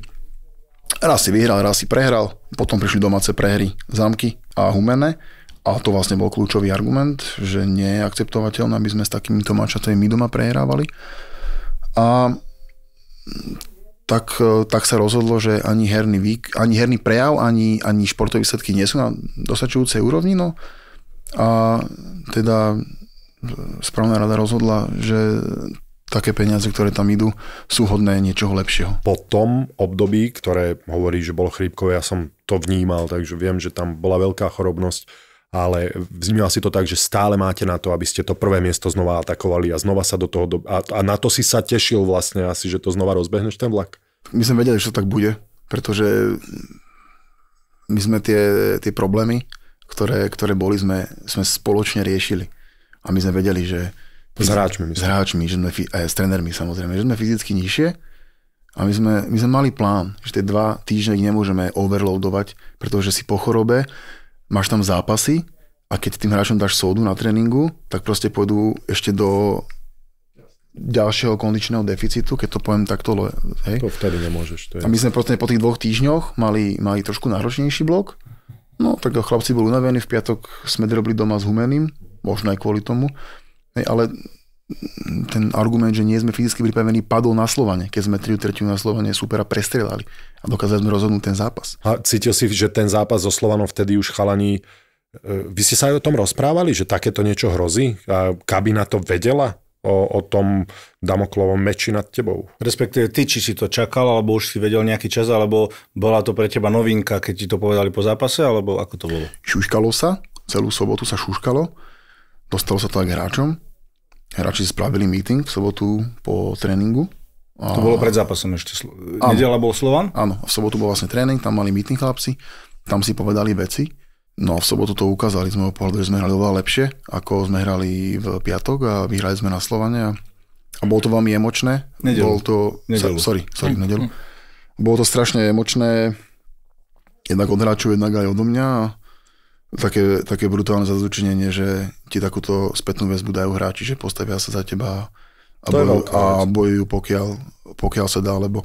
Raz si vyhral, raz si prehral, potom prišli domáce prehry Zámky a Humene. A to vlastne bol kľúčový argument, že nie je akceptovateľné, aby sme s takými mačatami my doma prehrávali. A tak, e, tak sa rozhodlo, že ani herný, vík, ani herný prejav, ani, ani športové výsledky nie sú na dostačujúcej úrovni. No. A teda e, správna rada rozhodla, že také peniaze, ktoré tam idú, sú hodné niečoho lepšieho. Po tom období, ktoré hovorí, že bolo chrípkové, ja som to vnímal, takže viem, že tam bola veľká chorobnosť ale vnímal si to tak, že stále máte na to, aby ste to prvé miesto znova atakovali a znova sa do toho... Do... A, a na to si sa tešil vlastne asi, že to znova rozbehneš ten vlak? My sme vedeli, že to tak bude, pretože my sme tie, tie problémy, ktoré, ktoré boli, sme, sme spoločne riešili. A my sme vedeli, že... S hráčmi. S hráčmi, že sme, aj s trénermi samozrejme, že sme fyzicky nižšie, a my sme, my sme mali plán, že tie dva týždne nemôžeme overloadovať, pretože si po chorobe máš tam zápasy a keď tým hráčom dáš sódu na tréningu, tak proste pôjdu ešte do ďalšieho kondičného deficitu, keď to poviem takto. Hej. To vtedy nemôžeš. To je... A my sme proste po tých dvoch týždňoch mali, mali trošku náročnejší blok. No tak chlapci boli unavení, v piatok sme robili doma s Humeným, možno aj kvôli tomu. Hej, ale ten argument, že nie sme fyzicky pripravení, padol na Slovane, keď sme 3 tretinu na Slovane supera prestrelali a dokázali sme rozhodnúť ten zápas. A cítil si, že ten zápas so Slovanom vtedy už chalani... E, vy ste sa aj o tom rozprávali, že takéto niečo hrozí? A kabina to vedela? O, o tom Damoklovom meči nad tebou. Respektíve ty, či si to čakal, alebo už si vedel nejaký čas, alebo bola to pre teba novinka, keď ti to povedali po zápase, alebo ako to bolo? Šuškalo sa, celú sobotu sa šuškalo, dostalo sa to aj hráčom, Hráči spravili meeting v sobotu po tréningu. A... To bolo pred zápasom ešte. Áno. Nedela bol Slovan? Áno, v sobotu bol vlastne tréning, tam mali meeting chlapci, tam si povedali veci. No a v sobotu to ukázali sme pohľadu, že sme hrali oveľa lepšie, ako sme hrali v piatok a vyhrali sme na Slovane. A, a bolo to veľmi emočné. Nedelu. Bol to... Nedelu. Sorry, sorry, mm. nedelu. Mm. Bolo to strašne emočné, jednak od hráčov, jednak aj odo mňa. A také, také brutálne zadočinenie, že ti takúto spätnú väzbu dajú hráči, že postavia sa za teba a, bojujú, a bojujú, pokiaľ, pokiaľ sa dá, lebo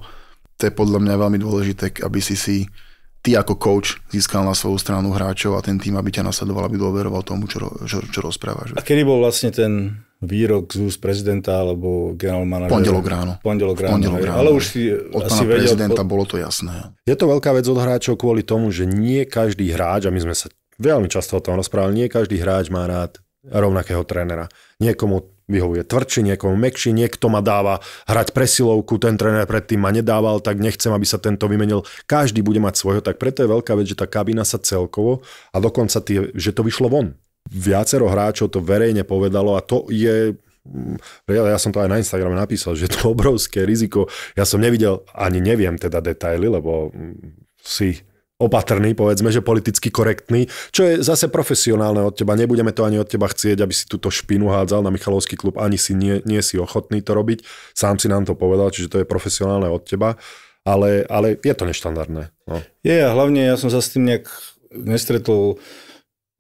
to je podľa mňa veľmi dôležité, aby si si ty ako coach získal na svoju stranu hráčov a ten tým, aby ťa nasledoval, aby dôveroval tomu, čo, čo, čo rozprávaš. A kedy bol vlastne ten výrok z úst prezidenta alebo generál manažera? Pondelok ráno. Pondelok ráno. Pondelok ráno. Ale už si od asi pána vedel, prezidenta bolo to jasné. Je to veľká vec od hráčov kvôli tomu, že nie každý hráč, a my sme sa Veľmi často o tom rozprával, nie každý hráč má rád rovnakého trénera. Niekomu vyhovuje tvrdší, niekomu mekší, niekto ma dáva hrať presilovku, ten tréner predtým ma nedával, tak nechcem, aby sa tento vymenil. Každý bude mať svojho, tak preto je veľká vec, že tá kabína sa celkovo a dokonca tie, že to vyšlo von. Viacero hráčov to verejne povedalo a to je mm, ja, som to aj na Instagrame napísal, že to obrovské riziko. Ja som nevidel, ani neviem teda detaily, lebo mm, si opatrný, povedzme, že politicky korektný, čo je zase profesionálne od teba. Nebudeme to ani od teba chcieť, aby si túto špinu hádzal na Michalovský klub, ani si nie, nie si ochotný to robiť. Sám si nám to povedal, čiže to je profesionálne od teba, ale, ale je to neštandardné. No. Je a hlavne ja som sa s tým nejak nestretol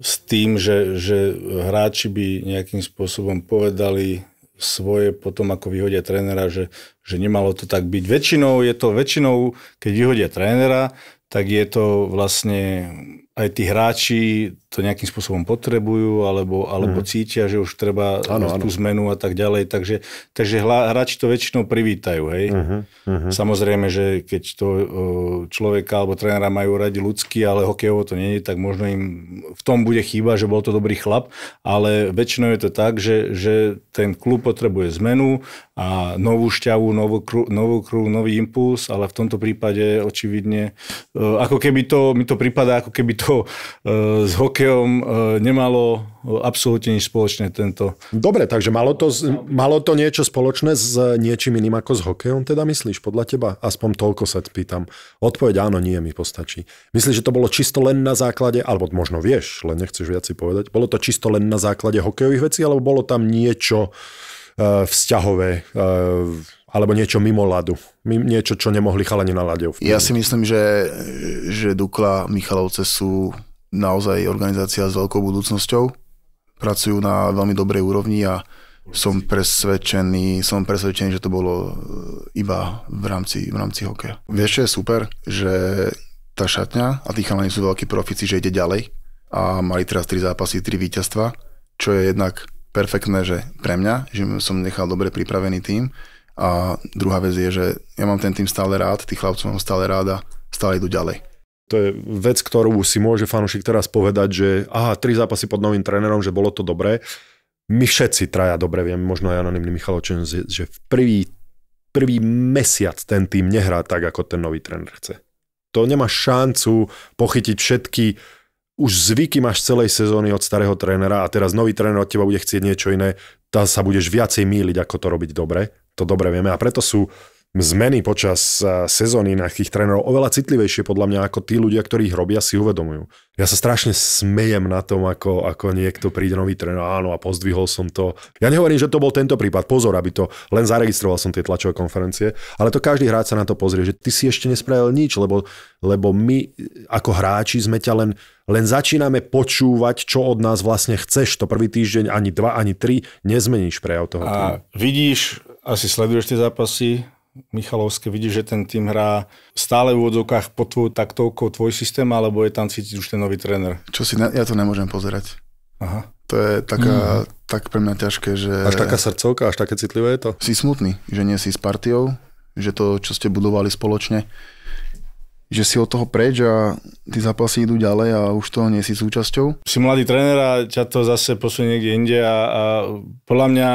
s tým, že, že hráči by nejakým spôsobom povedali svoje potom, ako vyhodia trénera, že, že nemalo to tak byť. Väčšinou je to, väčšinou, keď vyhodia trénera, tak je to vlastne aj tí hráči to nejakým spôsobom potrebujú alebo, alebo mm. cítia, že už treba ano, tú ano. zmenu a tak ďalej. Takže, takže hráči to väčšinou privítajú. Hej? Mm-hmm. Samozrejme, že keď to e, človeka alebo trénera majú radi ľudský, ale hokejovo to nie je, tak možno im v tom bude chýba, že bol to dobrý chlap, ale väčšinou je to tak, že, že ten klub potrebuje zmenu a novú šťavu, novú kru, novú kru, nový impuls, ale v tomto prípade očividne, e, ako keby to, mi to prípada, ako keby to to e, s hokejom e, nemalo e, absolútne nič spoločné tento. Dobre, takže malo to, malo to niečo spoločné s niečím iným ako s hokejom, teda myslíš, podľa teba? Aspoň toľko sa pýtam. Odpoveď áno, nie, mi postačí. Myslíš, že to bolo čisto len na základe, alebo možno vieš, len nechceš viac si povedať, bolo to čisto len na základe hokejových vecí, alebo bolo tam niečo e, vzťahové, e, alebo niečo mimo ľadu. Niečo, čo nemohli chalani na ľade. Ja si myslím, že, že Dukla Michalovce sú naozaj organizácia s veľkou budúcnosťou. Pracujú na veľmi dobrej úrovni a som presvedčený, som presvedčený, že to bolo e, iba v rámci, v rámci hokeja. Vieš, čo je super? Že tá šatňa a tí chalani sú veľkí profici, že ide ďalej a mali teraz tri zápasy, tri víťazstva, čo je jednak perfektné, že pre mňa, že som nechal dobre pripravený tým a druhá vec je, že ja mám ten tým stále rád, tých chlapcov mám stále rád a stále idú ďalej. To je vec, ktorú si môže fanúšik teraz povedať, že aha, tri zápasy pod novým trénerom, že bolo to dobré. My všetci traja dobre vieme, možno aj anonimný Michalovčen, že v prvý, prvý mesiac ten tým nehrá tak, ako ten nový tréner chce. To nemá šancu pochytiť všetky už zvyky máš celej sezóny od starého trénera a teraz nový tréner od teba bude chcieť niečo iné, tá sa budeš viacej míliť, ako to robiť dobre to dobre vieme a preto sú zmeny počas eh, sezóny na tých trénerov oveľa citlivejšie podľa mňa ako tí ľudia, ktorí ich robia, si uvedomujú. Ja sa strašne smejem na tom, ako, ako niekto príde nový tréner, áno a pozdvihol som to. Ja nehovorím, že to bol tento prípad, pozor, aby to, len zaregistroval som tie tlačové konferencie, ale to každý hráč sa na to pozrie, že ty si ešte nespravil nič, lebo, lebo my ako hráči sme ťa len len začíname počúvať, čo od nás vlastne chceš. To prvý týždeň, ani dva, ani tri, nezmeníš prejav toho. A vidíš asi sleduješ tie zápasy Michalovské, vidíš, že ten tým hrá stále v úvodzovkách pod tvoj taktovkou tvoj systém, alebo je tam cítiť už ten nový tréner? Čo si, ne, ja to nemôžem pozerať. Aha. To je taká, mm. tak pre mňa ťažké, že... Až taká srdcovka, až také citlivé je to? Si smutný, že nie si s partiou, že to, čo ste budovali spoločne, že si od toho preč a tí zápasy idú ďalej a už toho nie si súčasťou? Si mladý tréner a ťa to zase posunie niekde inde a, a podľa mňa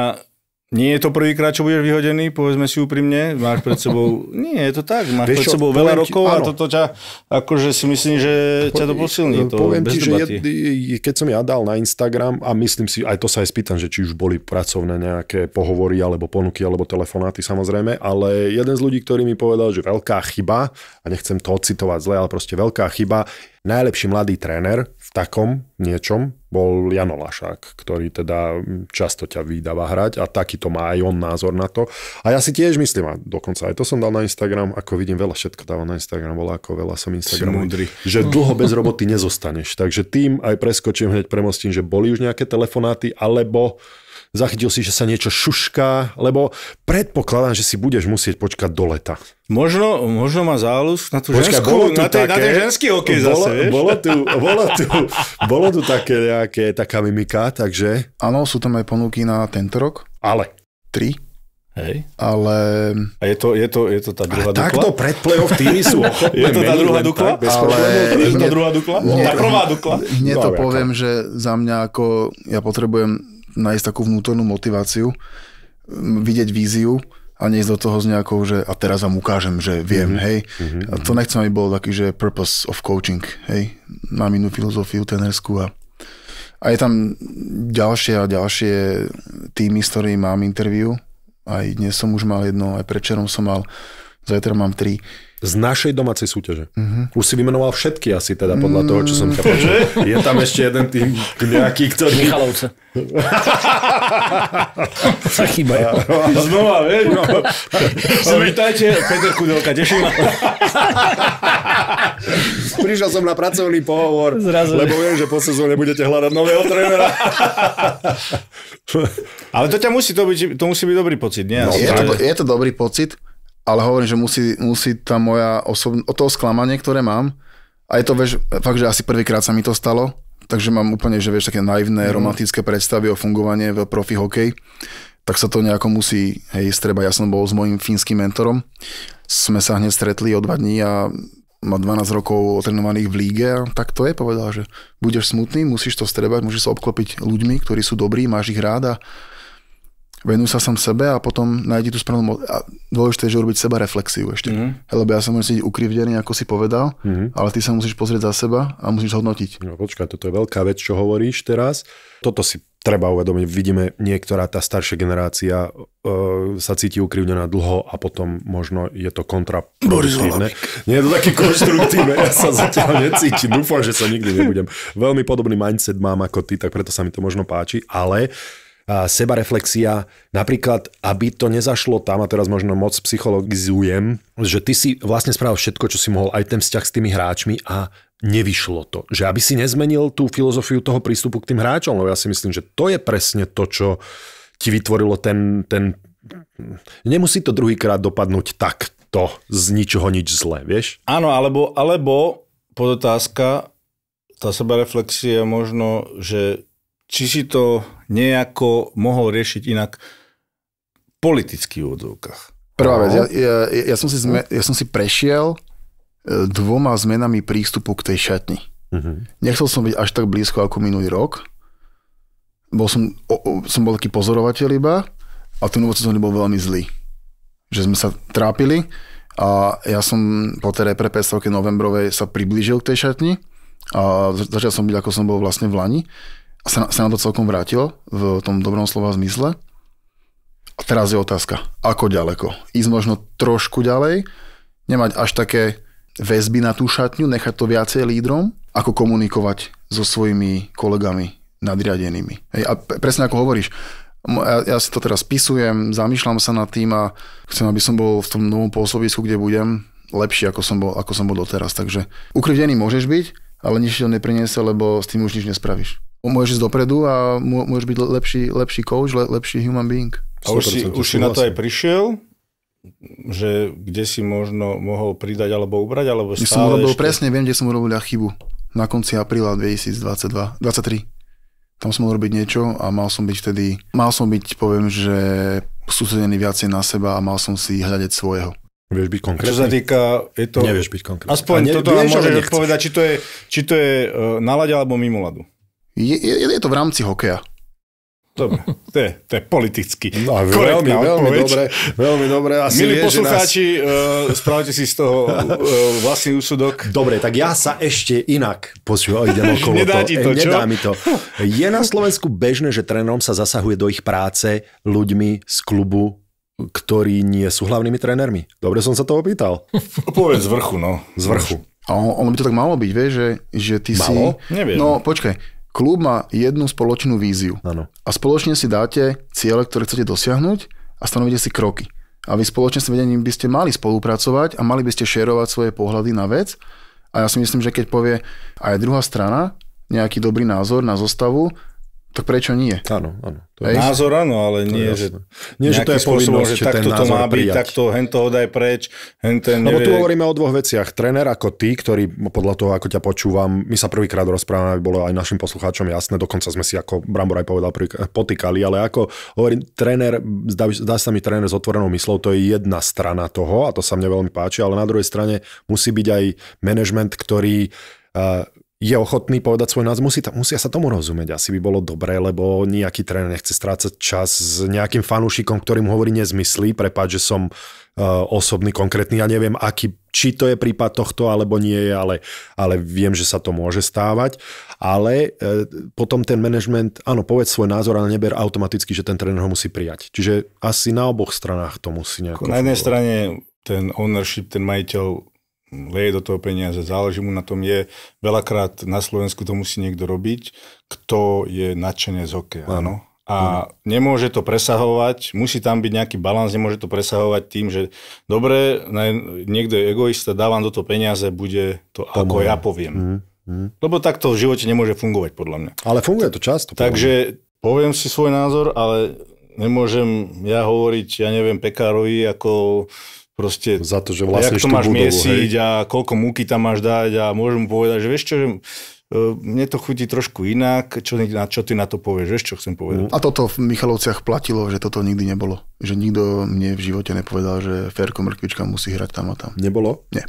nie je to prvýkrát, čo budeš vyhodený, povedzme si úprimne. Máš pred sebou... Nie, je to tak. Máš pred sebou veľa rokov a toto ťa, akože si myslím, že ťa to posilní. To poviem ti, že je, keď som ja dal na Instagram a myslím si, aj to sa aj spýtam, že či už boli pracovné nejaké pohovory alebo ponuky alebo telefonáty samozrejme, ale jeden z ľudí, ktorý mi povedal, že veľká chyba, a nechcem to ocitovať zle, ale proste veľká chyba najlepší mladý tréner v takom niečom bol Jano Lašák, ktorý teda často ťa vydáva hrať a takýto má aj on názor na to. A ja si tiež myslím, a dokonca aj to som dal na Instagram, ako vidím, veľa všetko dáva na Instagram, bola ako veľa som Instagram, že dlho bez roboty nezostaneš. Takže tým aj preskočím hneď premostím, že boli už nejaké telefonáty, alebo zachytil si, že sa niečo šušká, lebo predpokladám, že si budeš musieť počkať do leta. Možno, možno má záľus na tú Počkaj, ženskú, tu na, tej, také, na ten ženský hokej bolo, zase, vieš? Bolo tu, bolo tu, bolo tu také nejaké, taká mimika, takže... Áno, sú tam aj ponuky na tento rok. Ale? Tri. Hej. Ale... A je to, je to, je to tá druhá dukla? takto pred play-off týmy sú ochotné. je to tá druhá dukla? bez ale... Je to druhá dukla? tá prvá dukla? Hne to poviem, že za mňa ako ja potrebujem nájsť takú vnútornú motiváciu, vidieť víziu a nejsť do toho s nejakou, že a teraz vám ukážem, že viem, mm-hmm. hej. Mm-hmm. A to nechcem, aby bol taký, že purpose of coaching, hej. Mám inú filozofiu tenersku a, a je tam ďalšie a ďalšie týmy, s ktorými mám interviu. Aj dnes som už mal jedno, aj predčerom som mal, zajtra mám tri. Uh, z našej domácej súťaže. Uh-huh. Už si vymenoval všetky asi teda podľa toho, čo som ťa počul. Je tam ešte jeden tým nejaký, ktorý... Michalovce. Sa chýba. Znova, vieš, no. no vítajte, Peter Kudelka, teším. Prišiel som na pracovný pohovor, Zrazu. lebo viem, že po sezóne budete hľadať nového trénera. Ale to ťa musí to, byť, to musí byť dobrý pocit, nie? No, je, to, je to dobrý pocit ale hovorím, že musí, musí tá moja osobná, o toho sklamanie, ktoré mám, a je to, vieš, fakt, že asi prvýkrát sa mi to stalo, takže mám úplne, že vieš, také naivné, mm. romantické predstavy o fungovanie v profi hokej, tak sa to nejako musí, hej, streba. Ja som bol s mojim fínskym mentorom, sme sa hneď stretli o dva dní a má 12 rokov otrenovaných v líge a tak to je, povedal, že budeš smutný, musíš to strebať, musíš sa obklopiť ľuďmi, ktorí sú dobrí, máš ich rád a venuj sa sám sebe a potom nájdi tú správnu... A dôležité je, že urobiť seba reflexiu ešte. Mm-hmm. Lebo ja sa musím cítiť ukrivdený, ako si povedal, mm-hmm. ale ty sa musíš pozrieť za seba a musíš hodnotiť. No počkaj, toto je veľká vec, čo hovoríš teraz. Toto si treba uvedomiť. Vidíme, niektorá tá staršia generácia e, sa cíti ukrivdená dlho a potom možno je to kontraproduktívne. Nie je to také konštruktívne, ja sa zatiaľ necítim. Dúfam, že sa nikdy nebudem. Veľmi podobný mindset mám ako ty, tak preto sa mi to možno páči, ale sebareflexia, napríklad, aby to nezašlo tam, a teraz možno moc psychologizujem, že ty si vlastne spravil všetko, čo si mohol, aj ten vzťah s tými hráčmi a nevyšlo to. Že aby si nezmenil tú filozofiu toho prístupu k tým hráčom, lebo ja si myslím, že to je presne to, čo ti vytvorilo ten, ten nemusí to druhýkrát dopadnúť takto, z ničoho nič zlé, vieš? Áno, alebo, alebo podotázka, tá sebareflexia možno, že či si to nejako mohol riešiť inak politicky v odzovkách. Prvá vec, ja, ja, ja, som si zme, ja som si prešiel e, dvoma zmenami prístupu k tej šatni. Uh-huh. Nechcel som byť až tak blízko ako minulý rok. Bol som, o, o, som bol taký pozorovateľ iba a ten úvod som bol veľmi zlý. Že sme sa trápili a ja som po tej repre novembrovej sa priblížil k tej šatni a začal som byť ako som bol vlastne v Lani sa, sa na to celkom vrátilo v tom dobrom slova zmysle. A teraz je otázka, ako ďaleko? Ísť možno trošku ďalej, nemať až také väzby na tú šatňu, nechať to viacej lídrom, ako komunikovať so svojimi kolegami nadriadenými. Hej, a presne ako hovoríš, ja, ja si to teraz spisujem, zamýšľam sa nad tým a chcem, aby som bol v tom novom pôsobisku, kde budem, lepší, ako som bol, ako som bol doteraz. Takže ukrivdený môžeš byť, ale nič to nepriniesie, lebo s tým už nič nespravíš môžeš ísť dopredu a môžeš byť lepší, lepší coach, le, lepší human being. A už si, už si na to aj prišiel? že kde si možno mohol pridať alebo ubrať, alebo stále som urobil, ešte... Presne viem, kde som urobil ja chybu. Na konci apríla 2022, 23. Tam som mohol robiť niečo a mal som byť vtedy, mal som byť, poviem, že sústredený viacej na seba a mal som si hľadať svojho. Vieš byť konkrétny? čo sa týka, je to... Nevieš byť konkrétny. Aspoň ne, toto vieš, môžeš odpovedať, či to je, či to je uh, e, na lade alebo mimo ladu. Je, je, je to v rámci hokeja. Dobre, to je, to je politicky no, veľmi, veľmi dobre, veľmi dobre. Asi Milí poslucháči, nás... uh, spravte si z toho uh, vlastný úsudok. Dobre, tak ja sa ešte inak posúval, idem okolo Nedá to. to eh, Nedá čo? mi to. Je na Slovensku bežné, že trénerom sa zasahuje do ich práce ľuďmi z klubu, ktorí nie sú hlavnými trénermi? Dobre som sa to opýtal. Povedz z vrchu, no. Z vrchu. A on, ono by to tak malo byť, vieš, že, že ty malo? si... Neviem. No, počkaj klub má jednu spoločnú víziu. Ano. A spoločne si dáte ciele, ktoré chcete dosiahnuť a stanovíte si kroky. A vy spoločne s vedením by ste mali spolupracovať a mali by ste šerovať svoje pohľady na vec. A ja si myslím, že keď povie aj druhá strana nejaký dobrý názor na zostavu, tak prečo nie? Áno, áno. To je názor, áno, ale to nie, je že, nie, že to je povinnosť, že takto to má byť, takto hento toho daj preč, Hen ten Lebo tu hovoríme o dvoch veciach. Tréner ako ty, ktorý podľa toho, ako ťa počúvam, my sa prvýkrát rozprávame, aby bolo aj našim poslucháčom jasné, dokonca sme si, ako Brambor aj povedal, potýkali, ale ako hovorím, tréner, zdá, zdá sa mi tréner s otvorenou myslou, to je jedna strana toho a to sa mne veľmi páči, ale na druhej strane musí byť aj management, ktorý uh, je ochotný povedať svoj názor, musí, musia sa tomu rozumieť. Asi by bolo dobré, lebo nejaký tréner nechce strácať čas s nejakým fanúšikom, ktorý mu hovorí nezmysly. Prepáč, že som eh, osobný, konkrétny. Ja neviem, aký, či to je prípad tohto, alebo nie je, ale, ale viem, že sa to môže stávať. Ale e, potom ten management, áno, povedz svoj názor, ale neber automaticky, že ten tréner ho musí prijať. Čiže asi na oboch stranách to musí nejako... Na jednej strane ten ownership, ten majiteľ leje do toho peniaze, záleží mu na tom, je veľakrát na Slovensku to musí niekto robiť, kto je nadšený z hokeja. Áno. A nemôže to presahovať, musí tam byť nejaký balans, nemôže to presahovať tým, že dobre, niekto je egoista, dávam do toho peniaze, bude to, ako Pomoje. ja poviem. Mm, mm. Lebo takto v živote nemôže fungovať, podľa mňa. Ale funguje to často. Takže poviem si svoj názor, ale nemôžem ja hovoriť, ja neviem, pekárovi, ako proste... Za to, že vlastne to máš budovu, miesiť hej? a koľko múky tam máš dať a môžem mu povedať, že vieš čo, že e, mne to chutí trošku inak, čo, na, čo ty na to povieš, vieš, čo chcem povedať. A toto v Michalovciach platilo, že toto nikdy nebolo. Že nikto mne v živote nepovedal, že Ferko Mrkvička musí hrať tam a tam. Nebolo? Nie.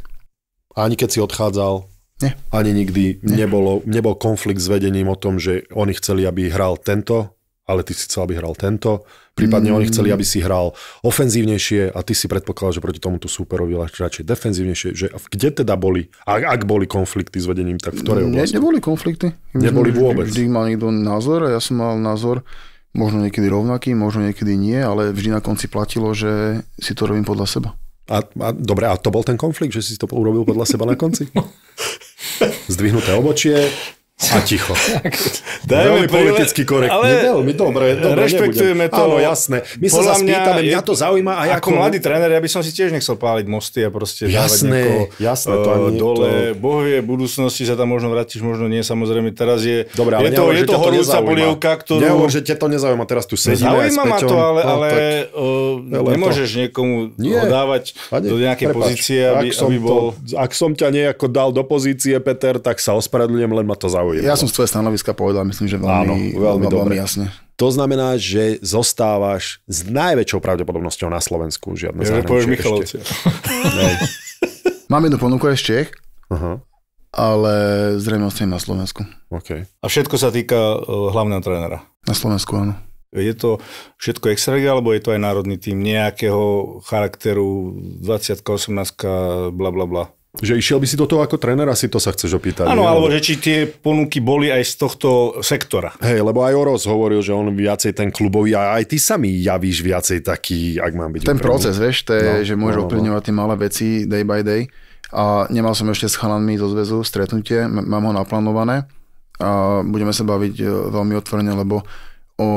Ani keď si odchádzal? Nie. Ani nikdy Nie. Nebolo, nebol konflikt s vedením o tom, že oni chceli, aby hral tento ale ty si chcel, aby hral tento. Prípadne mm. oni chceli, aby si hral ofenzívnejšie a ty si predpokladal, že proti tomuto súperovi radšej defenzívnejšie. Že kde teda boli, ak, ak boli konflikty s vedením, tak v ktorej oblasti? Ne, neboli konflikty. My neboli sme, vôbec. Vždy mal niekto názor a ja som mal názor možno niekedy rovnaký, možno niekedy nie, ale vždy na konci platilo, že si to robím podľa seba. A, a dobre, a to bol ten konflikt, že si to urobil podľa seba na konci? Zdvihnuté obočie, a ticho. Dajme veľmi politicky korektne. Ale veľmi dobre, dobre rešpektujeme nebudem. to. Áno, jasné. My sa zase pýtame, mňa to zaujíma. A ako, ako mladý tréner, ja by som si tiež nechcel páliť mosty a proste jasné, dávať jasné, eh, to ani dole. To... Boh vie, v budúcnosti sa tam možno vrátiš, možno nie. Samozrejme, teraz je, dobre, ale je to, je to horúca polievka, ktorú... Nehovor, že ťa to nezaujíma, teraz tu sedíme Zaujíma ma to, ale, ale no, nemôžeš niekomu nie. dávať do nejakej pozície, aby, bol... Ak som ťa nejako dal do pozície, Peter, tak sa ospravedlňujem, len ma to zaujíma záujem. Ja som svoje stanoviska povedal, myslím, že veľmi, Áno, veľmi, veľmi, dobre. veľmi jasne. To znamená, že zostávaš s najväčšou pravdepodobnosťou na Slovensku. Žiadne ja, povieš Michalovce. Mám jednu ponuku aj z Čech, uh-huh. ale zrejme ostanem na Slovensku. Okay. A všetko sa týka e, hlavného trénera? Na Slovensku, áno. Je to všetko extraliga, alebo je to aj národný tým nejakého charakteru, 20 18 bla bla bla? Že išiel by si do toho ako trénera, si to sa chceš opýtať. Áno, alebo že či tie ponuky boli aj z tohto sektora. Hej, lebo aj Oroz hovoril, že on viacej ten klubový, a aj ty sa mi javíš viacej taký, ak mám byť. Ten upravný. proces, vieš, to je, no, že no, môžeš no, no, ovplyvňovať no. tie malé veci day by day. A nemal som ešte s chalanmi zo zväzu stretnutie, mám ho naplánované. A budeme sa baviť e, veľmi otvorene, lebo o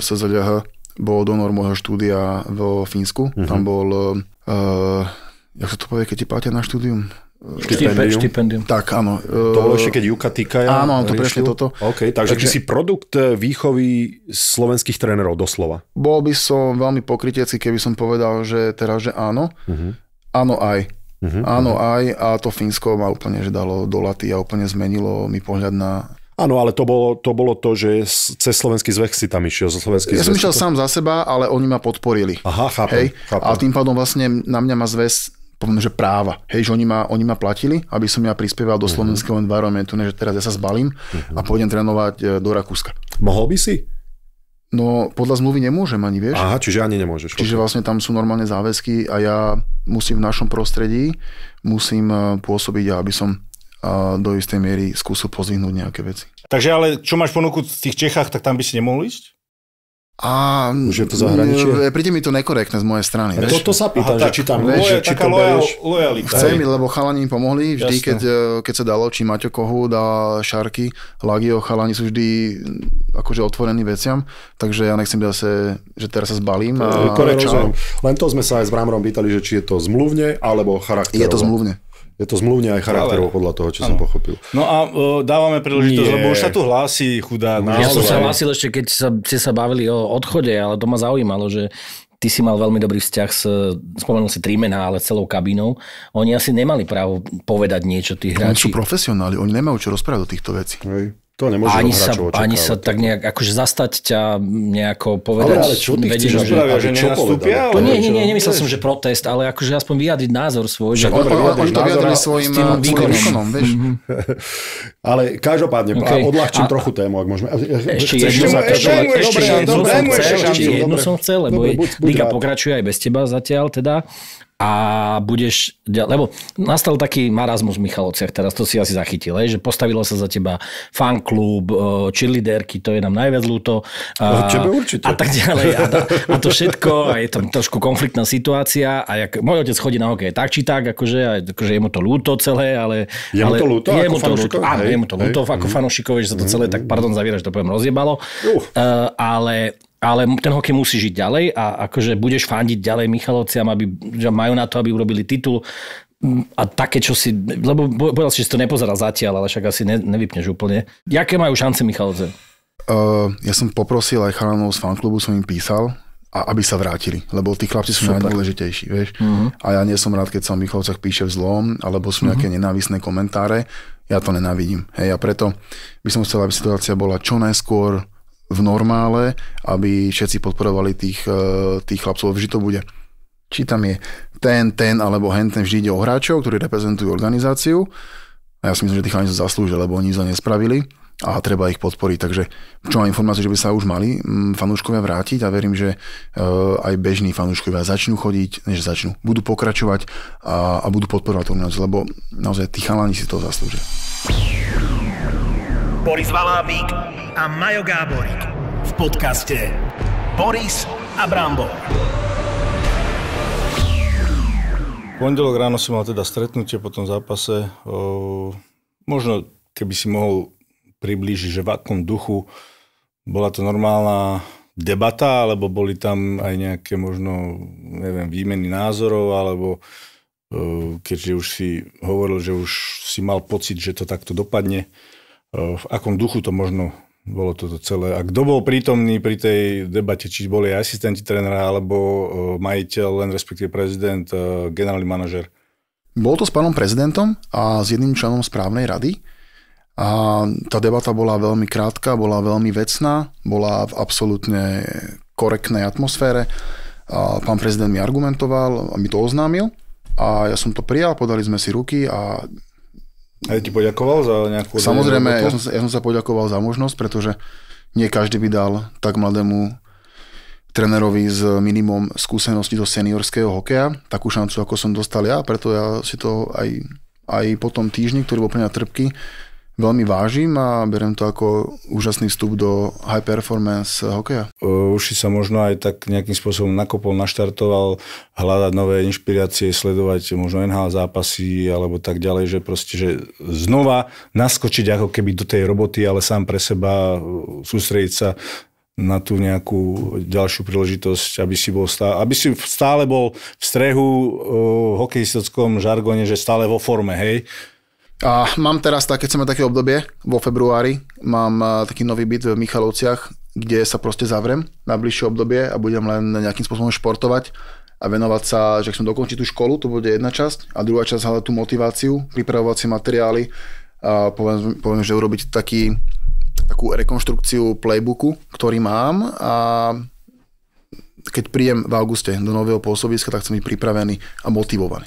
SZDH bol donor môjho štúdia vo Fínsku. Mm-hmm. Tam mhm. bol uh, jak sa to povie, keď ti platia na štúdium? Štipendium. Štipendium. Tak, áno. To bolo e, ešte, keď Juka týkaja. Áno, to riešil. presne toto. OK, takže, takže ty si produkt e, výchovy slovenských trénerov, doslova. Bol by som veľmi pokrytecký, keby som povedal, že teraz, že áno. Uh-huh. Áno aj. Uh-huh. Áno mhm. aj. A to Fínsko ma úplne že dalo do laty a úplne zmenilo mi pohľad na Áno, ale to bolo, to bolo to, že cez slovenský zväh si tam išiel. Zo slovenský ja som išiel to... sám za seba, ale oni ma podporili. Aha, chápem, Hej? chápem. A tým pádom vlastne na mňa má zväz poviem, že práva. Hej, že oni ma, oni ma platili, aby som ja prispieval do mhm. slovenského uh-huh. environmentu, než teraz ja sa zbalím uh-huh. a pôjdem trénovať e, do Rakúska. Mohol by si? No podľa zmluvy nemôžem ani, vieš. Aha, čiže ani nemôžeš. Čiže okay. vlastne tam sú normálne záväzky a ja musím v našom prostredí, musím e, pôsobiť, aby som e, do istej miery skúsil pozvihnúť nejaké veci. Takže ale čo máš ponuku v tých Čechách, tak tam by si nemohol ísť? A Už je to zahraničie? Príde mi to nekorektné z mojej strany. Vieš? Toto sa pýtam, Aha, že či tam vieš, loja, či taká to lojal, lojalita. mi, lebo chalani im pomohli vždy, keď, e, keď, sa dalo, či Maťo Kohúd a Šarky, Lagio, chalani sú vždy akože otvorení veciam, takže ja nechcem zase, že teraz sa zbalím. A... Korektne, len to sme sa aj s Bramrom pýtali, že či je to zmluvne alebo charakterovo. Je to zmluvne. Je to zmluvne aj charakterov podľa toho, čo ano. som pochopil. No a o, e, dávame príležitosť, lebo už sa tu hlási chudá. No, ja som sa hlásil ešte, keď sa, ste sa bavili o odchode, ale to ma zaujímalo, že ty si mal veľmi dobrý vzťah s, spomenul si tri mená, ale celou kabinou. Oni asi nemali právo povedať niečo tých hráči. Oni sú profesionáli, oni nemajú čo rozprávať o týchto vecí. Hej. To nemôže ani sa, očakávať. Ani sa tak nejak, akože zastať ťa nejako povedať. Ale, ale čo ty vedieť, chceš že, že, že čo povedať? To nie, nie, nie, nemyslel som, že protest, ale akože aspoň vyjadriť názor svoj. Že dobre, on, on to vyjadrili svojim, eh, výkonom. výkonom vieš? Mhm. ale každopádne, okay. odľahčím a, trochu tému, ak môžeme. ešte jednu som chcel, lebo Liga pokračuje aj bez teba zatiaľ teda a budeš, lebo nastal taký marazmus Michalovciach, teraz to si asi zachytil, že postavilo sa za teba fanklub, e, cheerleaderky, to je nám najviac ľúto. A, no, tebe určite. A tak ďalej. A, a to všetko, a je tam trošku konfliktná situácia a jak, môj otec chodí na hokej tak či tak, akože, a, akože je mu to ľúto celé, ale... Je ale, mu to ľúto je mu to ľúto, áno, je mu to ľúto, ako mm. fanúšikovi, že sa to celé, tak mhm. pardon, zavieraš, to poviem, rozjebalo. Uh. Uh, ale ale ten hokej musí žiť ďalej a akože budeš fandiť ďalej Michalovciam, aby, že majú na to, aby urobili titul mm, a také, čo si... Lebo povedal si, že si to nepozeral zatiaľ, ale však asi ne, nevypneš úplne. Jaké majú šance Michalovce? Uh, ja som poprosil aj chalanov z fanklubu, som im písal, a aby sa vrátili, lebo tí chlapci sú Super. najdôležitejší, vieš. Uh-huh. A ja nie som rád, keď sa o Michalovcach píše v zlom, alebo sú uh-huh. nejaké mhm. nenávisné komentáre. Ja to nenávidím. Hej, a preto by som chcel, aby situácia bola čo najskôr v normále, aby všetci podporovali tých, e, tých chlapcov, vždy to bude. Či tam je ten, ten alebo hen, ten vždy ide o hráčov, ktorí reprezentujú organizáciu. A ja si myslím, že tí chlapci sa zaslúžia, lebo oni za nespravili a treba ich podporiť. Takže čo mám informáciu, že by sa už mali mm, fanúškovia vrátiť a verím, že e, aj bežní fanúškovia začnú chodiť, než začnú, budú pokračovať a, a budú podporovať organizáciu, lebo naozaj tí chalani si to zaslúžia. Boris Valábík a Majo Gáborík v podcaste Boris a Brambo. Pondelok ráno som mal teda stretnutie po tom zápase. možno keby si mohol priblížiť, že v akom duchu bola to normálna debata, alebo boli tam aj nejaké možno, neviem, výmeny názorov, alebo keďže už si hovoril, že už si mal pocit, že to takto dopadne, v akom duchu to možno bolo toto celé. A kto bol prítomný pri tej debate, či boli asistenti trénera, alebo majiteľ, len respektíve prezident, generálny manažer? Bol to s pánom prezidentom a s jedným členom správnej rady. A tá debata bola veľmi krátka, bola veľmi vecná, bola v absolútne korektnej atmosfére. A pán prezident mi argumentoval, mi to oznámil a ja som to prijal, podali sme si ruky a a ja ti poďakoval za nejakú... Samozrejme, ja som, sa, ja som sa poďakoval za možnosť, pretože nie každý by dal tak mladému trénerovi s minimum skúseností do seniorského hokeja takú šancu, ako som dostal ja, preto ja si to aj, aj po tom týždni, ktorý bol pre mňa trpký, veľmi vážim a berem to ako úžasný vstup do high performance hokeja. E, Už si sa možno aj tak nejakým spôsobom nakopol, naštartoval, hľadať nové inšpirácie, sledovať možno NHL zápasy alebo tak ďalej, že proste, že znova naskočiť ako keby do tej roboty, ale sám pre seba e, sústrediť sa na tú nejakú ďalšiu príležitosť, aby si, bol stále, aby si stále bol v strehu e, v hokejistickom žargone, že stále vo forme, hej? A mám teraz také, keď som také obdobie, vo februári mám eh, taký nový byt v Michalovciach, kde sa proste zavrem na bližšie obdobie a budem len nejakým spôsobom športovať a venovať sa, že ak som dokončí tú školu, to bude jedna časť a druhá časť hľadať tú motiváciu, pripravovať si materiály a poviem, poviem že urobiť taký, takú rekonštrukciu playbooku, ktorý mám a keď príjem v auguste do nového pôsobiska, tak chcem byť pripravený a motivovaný.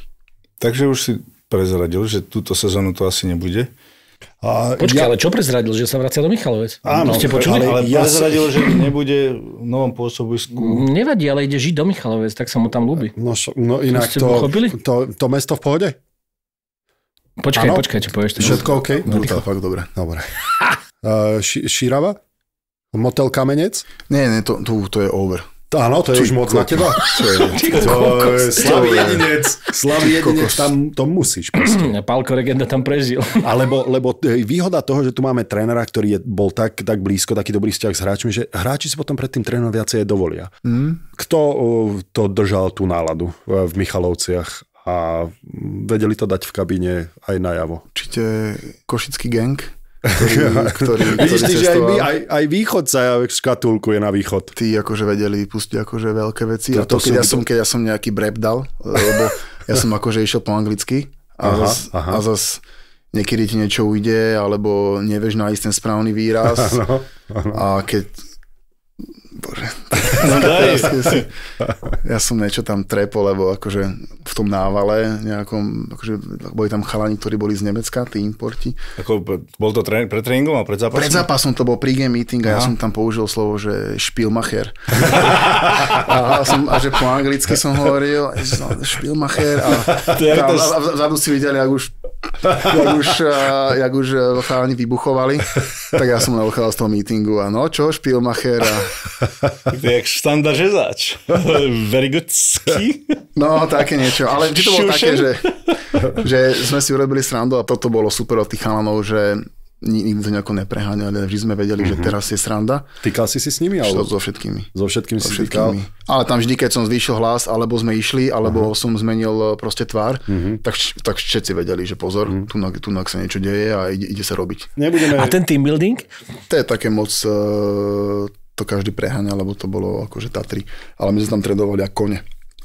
Takže už si prezradil, že túto sezónu to asi nebude. A Počkaj, ja... ale čo prezradil, že sa vracia do Michalovec? Áno, ste počuli? ale, ale ja prezradil, sa... že nebude v novom pôsobisku. Mm, Nevadí, ale ide žiť do Michalovec, tak sa mu tam ľúbi. No, no inak to, to, to to mesto v pohode? Počkaj, ano? počkaj, čo povieš. Všetko OK? No, to fakt dobre. dobre. uh, ši, šírava? Motel Kamenec? Nie, nie, to, to, to je over. Áno, to je Či, už moc na teba. Či, to je slavý jedinec. Slavý jedinec, tam to musíš. Palko mm, Regenda tam prežil. Alebo, lebo e, výhoda toho, že tu máme trénera, ktorý je, bol tak, tak blízko, taký dobrý vzťah s hráčmi, že hráči si potom pred tým trénerom viacej dovolia. Mm. Kto e, to držal tú náladu e, v Michalovciach? a vedeli to dať v kabíne aj najavo. Určite Košický gang, ktorý, ktorý, ktorý Vidíš, že aj, my, aj, aj východ sa skatulkuje na východ. Tí akože vedeli pustiť akože veľké veci. To, a to, keď, sú... ja som, keď ja som nejaký brep dal, lebo ja som akože išiel po anglicky a aha, zas, aha. A zas niekedy ti niečo ujde, alebo nevieš nájsť ten správny výraz. Ano, ano. A keď bože. No, ja som ja som niečo tam trepol, lebo akože v tom návale nejakom, akože boli tam chalani, ktorí boli z Nemecka, tí importi. Ako, bol to tréning, pred tréningom a pred zápasom? Pred zápasom to bol pre game meeting a ja, ja som tam použil slovo, že špilmacher. a, a, som, a že po anglicky som hovoril, špilmacher a, a, a, a vzadu si videli, ak už jak už, eh, jak už eh, chalani vybuchovali, tak ja som neochádzal z toho mítingu a no čo, špilmacher a... Jak štanda žezač. Very good ski. No, také niečo. Ale či to bolo také, že, že sme si urobili srandu a toto bolo super od tých chalanov, že nikdy to nejako nepreháňali, vždy sme vedeli, mm-hmm. že mhm. teraz je sranda. Týkal si si s nimi? Alebo... So všetkými. So všetkými so si všetkými. Týkal? Ale tam vždy, keď som zvýšil hlas, alebo sme išli, alebo uh-huh. som zmenil e, proste tvár, uh-huh. tak, tak všetci vedeli, že pozor, uh-huh. tu, tu sa niečo deje a ide, ide sa robiť. Nebudeme... A ten team building? To je také moc... E, to každý preháňa, lebo to bolo akože Tatry. Ale my sme tam tredovali ako kone.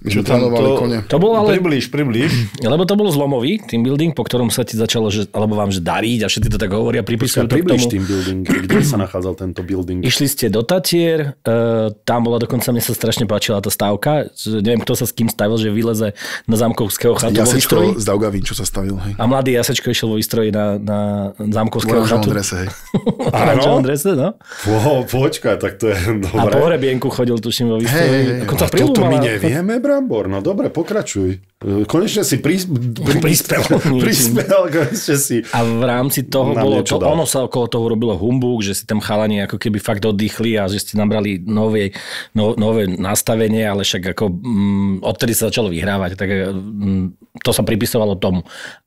My čo tam to, kone. to bolo ale... Približ, približ. Lebo to bolo zlomový team building, po ktorom sa ti začalo, že, alebo vám, že dariť a všetci to tak hovoria, pripisujú to k tomu. team building, kde sa nachádzal tento building? Išli ste do Tatier, uh, tam bola dokonca, mne sa strašne páčila tá stávka, neviem, kto sa s kým stavil, že vyleze na zámkovského chatu Jasečko vo výstroji. z Daugavín, čo sa stavil. Hej. A mladý Jasečko išiel vo výstroji na, na zámkovského Bolo chatu. Andrese, hej. Áno? Andrese, no. Po, počkaj, tak to je dobré. A po hrebienku chodil, tuším, vo výstroji. Hey, hey, hey. Ako a toto my nevieme, brambor, no dobre, pokračuj. Konečne si prís... No, prispel. prispel, konečne si. A v rámci toho Na bolo to, dal. ono sa okolo toho robilo humbuk, že si tam chalani ako keby fakt oddychli a že ste nabrali nové, no, nové nastavenie, ale však ako mm, odtedy sa začalo vyhrávať, tak mm, to sa pripisovalo tomu.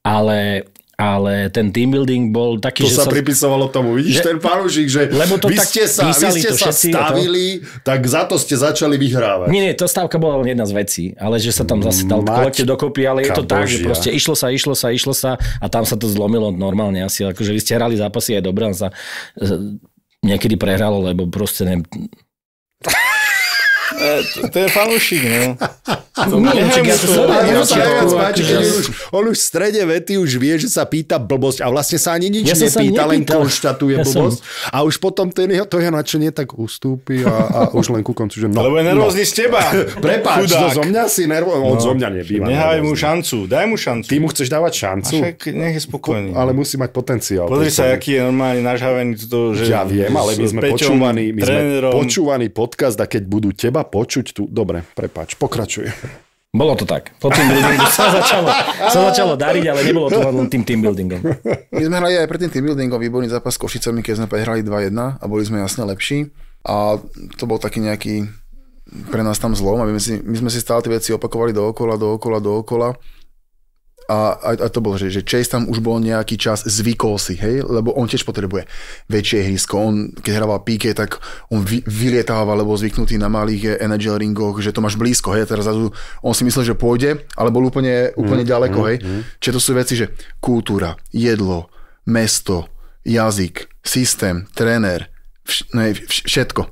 Ale ale ten team building bol taký, to že... To sa pripisovalo tomu, vidíš, že, ten panužík, že lebo to vy ste sa, vy ste sa stavili, to... tak za to ste začali vyhrávať. Nie, nie, to stavka bola len jedna z vecí, ale že sa tam zase dal mm, kolektív dokopy, ale je to tak, že proste išlo sa, išlo sa, išlo sa a tam sa to zlomilo normálne asi, akože vy ste hrali zápasy aj dobré, sa e, niekedy prehralo, lebo proste neviem... to, to je fanúšik, no. on už v strede vety už vie, že sa pýta blbosť a vlastne sa ani nič ja nepýta, len konštatuje ja blbosť. Som... A už potom ten jeho, to jeho načenie tak ustúpi a, a už len ku koncu, že no. Lebo je nervózny no. z teba. Prepáč, to no, zo mňa si nervózny, no. on zo mňa nebýva. Nehaj mu šancu, daj mu šancu. Ty mu chceš dávať šancu? však nech je spokojný. ale musí mať potenciál. Pozri sa, aký je normálne nažhavený toto, že... Ja viem, ale my sme počúvaní, my sme počúvaný podcast a keď budú teba počuť tu. Dobre, prepáč, pokračuj. Bolo to tak. Po team buildingu sa začalo, sa začalo dariť, ale nebolo to len tým team buildingom. My sme hrali aj pred tým team buildingom výborný zápas s Košicami, keď sme prehrali 2-1 a boli sme jasne lepší. A to bol taký nejaký pre nás tam zlom my, si, my sme si stále tie veci opakovali dookola, dookola, dookola a, a, a to bolo, že, že Chase tam už bol nejaký čas, zvykol si, hej, lebo on tiež potrebuje väčšie hrisko. On, keď hrával PK, tak on vy, vylietával, lebo zvyknutý na malých energy ringoch, že to máš blízko, hej, teraz zazú, on si myslel, že pôjde, ale bol úplne, úplne mm, ďaleko, mm, hej. Mm. Čiže to sú veci, že kultúra, jedlo, mesto, jazyk, systém, tréner, vš, ne, vš, všetko.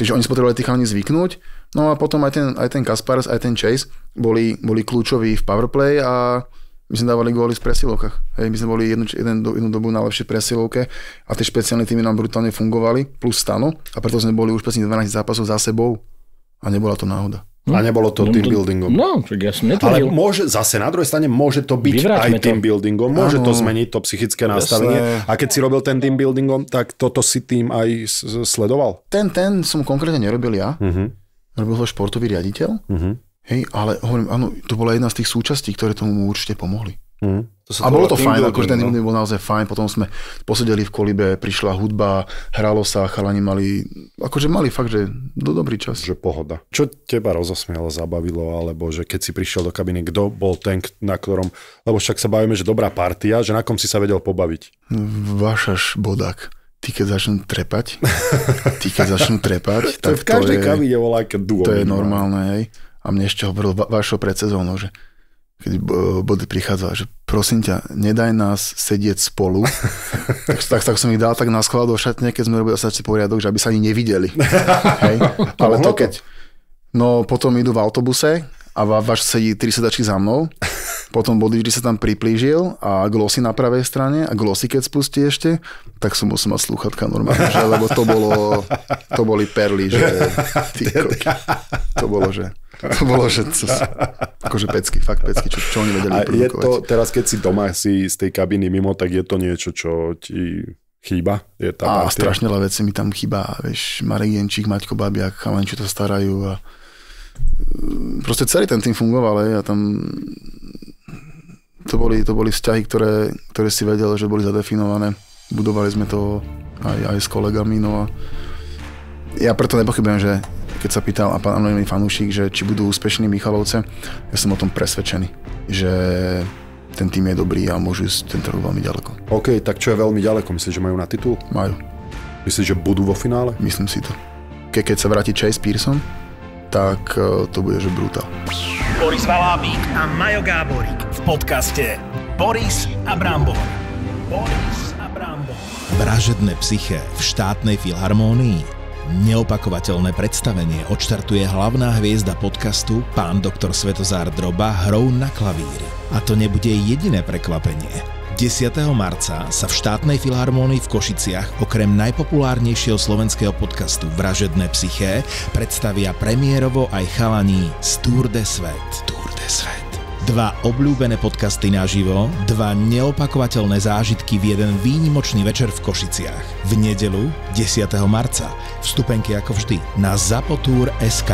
Takže oni potrebovali tých chalani zvyknúť, no a potom aj ten, aj ten Kaspars, aj ten Chase boli, boli kľúčoví v powerplay a my sme dávali góly v presilovkách. my sme boli jednu, jeden, jednu dobu na lepšej presilovke a tie špeciálne týmy nám brutálne fungovali, plus stano, a preto sme boli už presne 12 zápasov za sebou a nebola to náhoda. A no. nebolo to no, team no. buildingom. No, tak ja som Ale môže, zase na druhej strane môže to byť Vyvráťme aj tým buildingom, môže ano. to zmeniť to psychické nastavenie. A keď si robil ten tým buildingom, tak toto si tým aj sledoval? Ten, ten som konkrétne nerobil ja. Uh-huh. Robil ho športový riaditeľ. Uh-huh. Hej, ale hovorím, áno, to bola jedna z tých súčastí, ktoré tomu určite pomohli. Mm. To sa a bolo to fajn, akože ten no? bol naozaj fajn, potom sme posedeli v kolibe, prišla hudba, hralo sa, chalani mali, akože mali fakt, že do dobrý čas. Že pohoda. Čo teba rozosmialo, zabavilo, alebo že keď si prišiel do kabiny, kto bol ten, na ktorom, lebo však sa bavíme, že dobrá partia, že na kom si sa vedel pobaviť? Vašaš Bodak ty keď začnú trepať, ty keď začnú trepať, tak to je v každej to je, kabine volá duo. To je normálne, hej a mne ešte hovoril va- vašo pred že keď eh, Body prichádzali, že prosím ťa, nedaj nás sedieť spolu. tak, tak, tak, som ich dal tak na sklad do šatne, keď sme robili osačný poriadok, že aby sa ani nevideli. Hej? Ale to keď... No potom idú v autobuse a váš sedí tri sedačky za mnou. Potom body, vždy sa tam priplížil a glosy na pravej strane a glosy keď spustí ešte, tak som musel mať slúchatka normálne, že, lebo to bolo, to boli perly, že ty, to bolo, že... To bolo, že to, akože pecky, fakt pecky, čo, čo oni vedeli A je to, teraz keď si doma si z tej kabiny mimo, tak je to niečo, čo ti chýba? Je tá a strašne veľa vecí mi tam chýba. Vieš, Marek Jenčík, Maťko Babiak, čo to starajú a mm, proste celý ten tým fungoval. ja tam to boli, to boli vzťahy, ktoré, ktoré si vedel, že boli zadefinované. Budovali sme to aj, aj s kolegami. No a ja preto nepochybujem, že keď sa pýtal a pán anonimný fanúšik, že či budú úspešní Michalovce, ja som o tom presvedčený, že ten tým je dobrý a môžu ísť tento rok veľmi ďaleko. OK, tak čo je veľmi ďaleko? Myslíš, že majú na titul? Majú. Myslíš, že budú vo finále? Myslím si to. Ke, keď sa vráti Chase Pearson, tak e, to bude že brutál. Boris Valávík a Majo Gáborík v podcaste Boris a Brambo. Boris a Brambo. Vražedné psyché v štátnej filharmónii Neopakovateľné predstavenie odštartuje hlavná hviezda podcastu pán doktor Svetozár Droba hrou na klavíri. A to nebude jediné prekvapenie. 10. marca sa v štátnej filharmónii v Košiciach okrem najpopulárnejšieho slovenského podcastu Vražedné psyché predstavia premiérovo aj chalaní z Tour de Svet. Tour de Svet dva obľúbené podcasty naživo, dva neopakovateľné zážitky v jeden výnimočný večer v Košiciach. V nedelu 10. marca. Vstupenky ako vždy na zapotúr.sk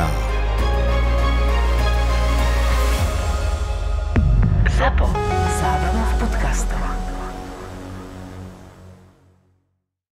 SK.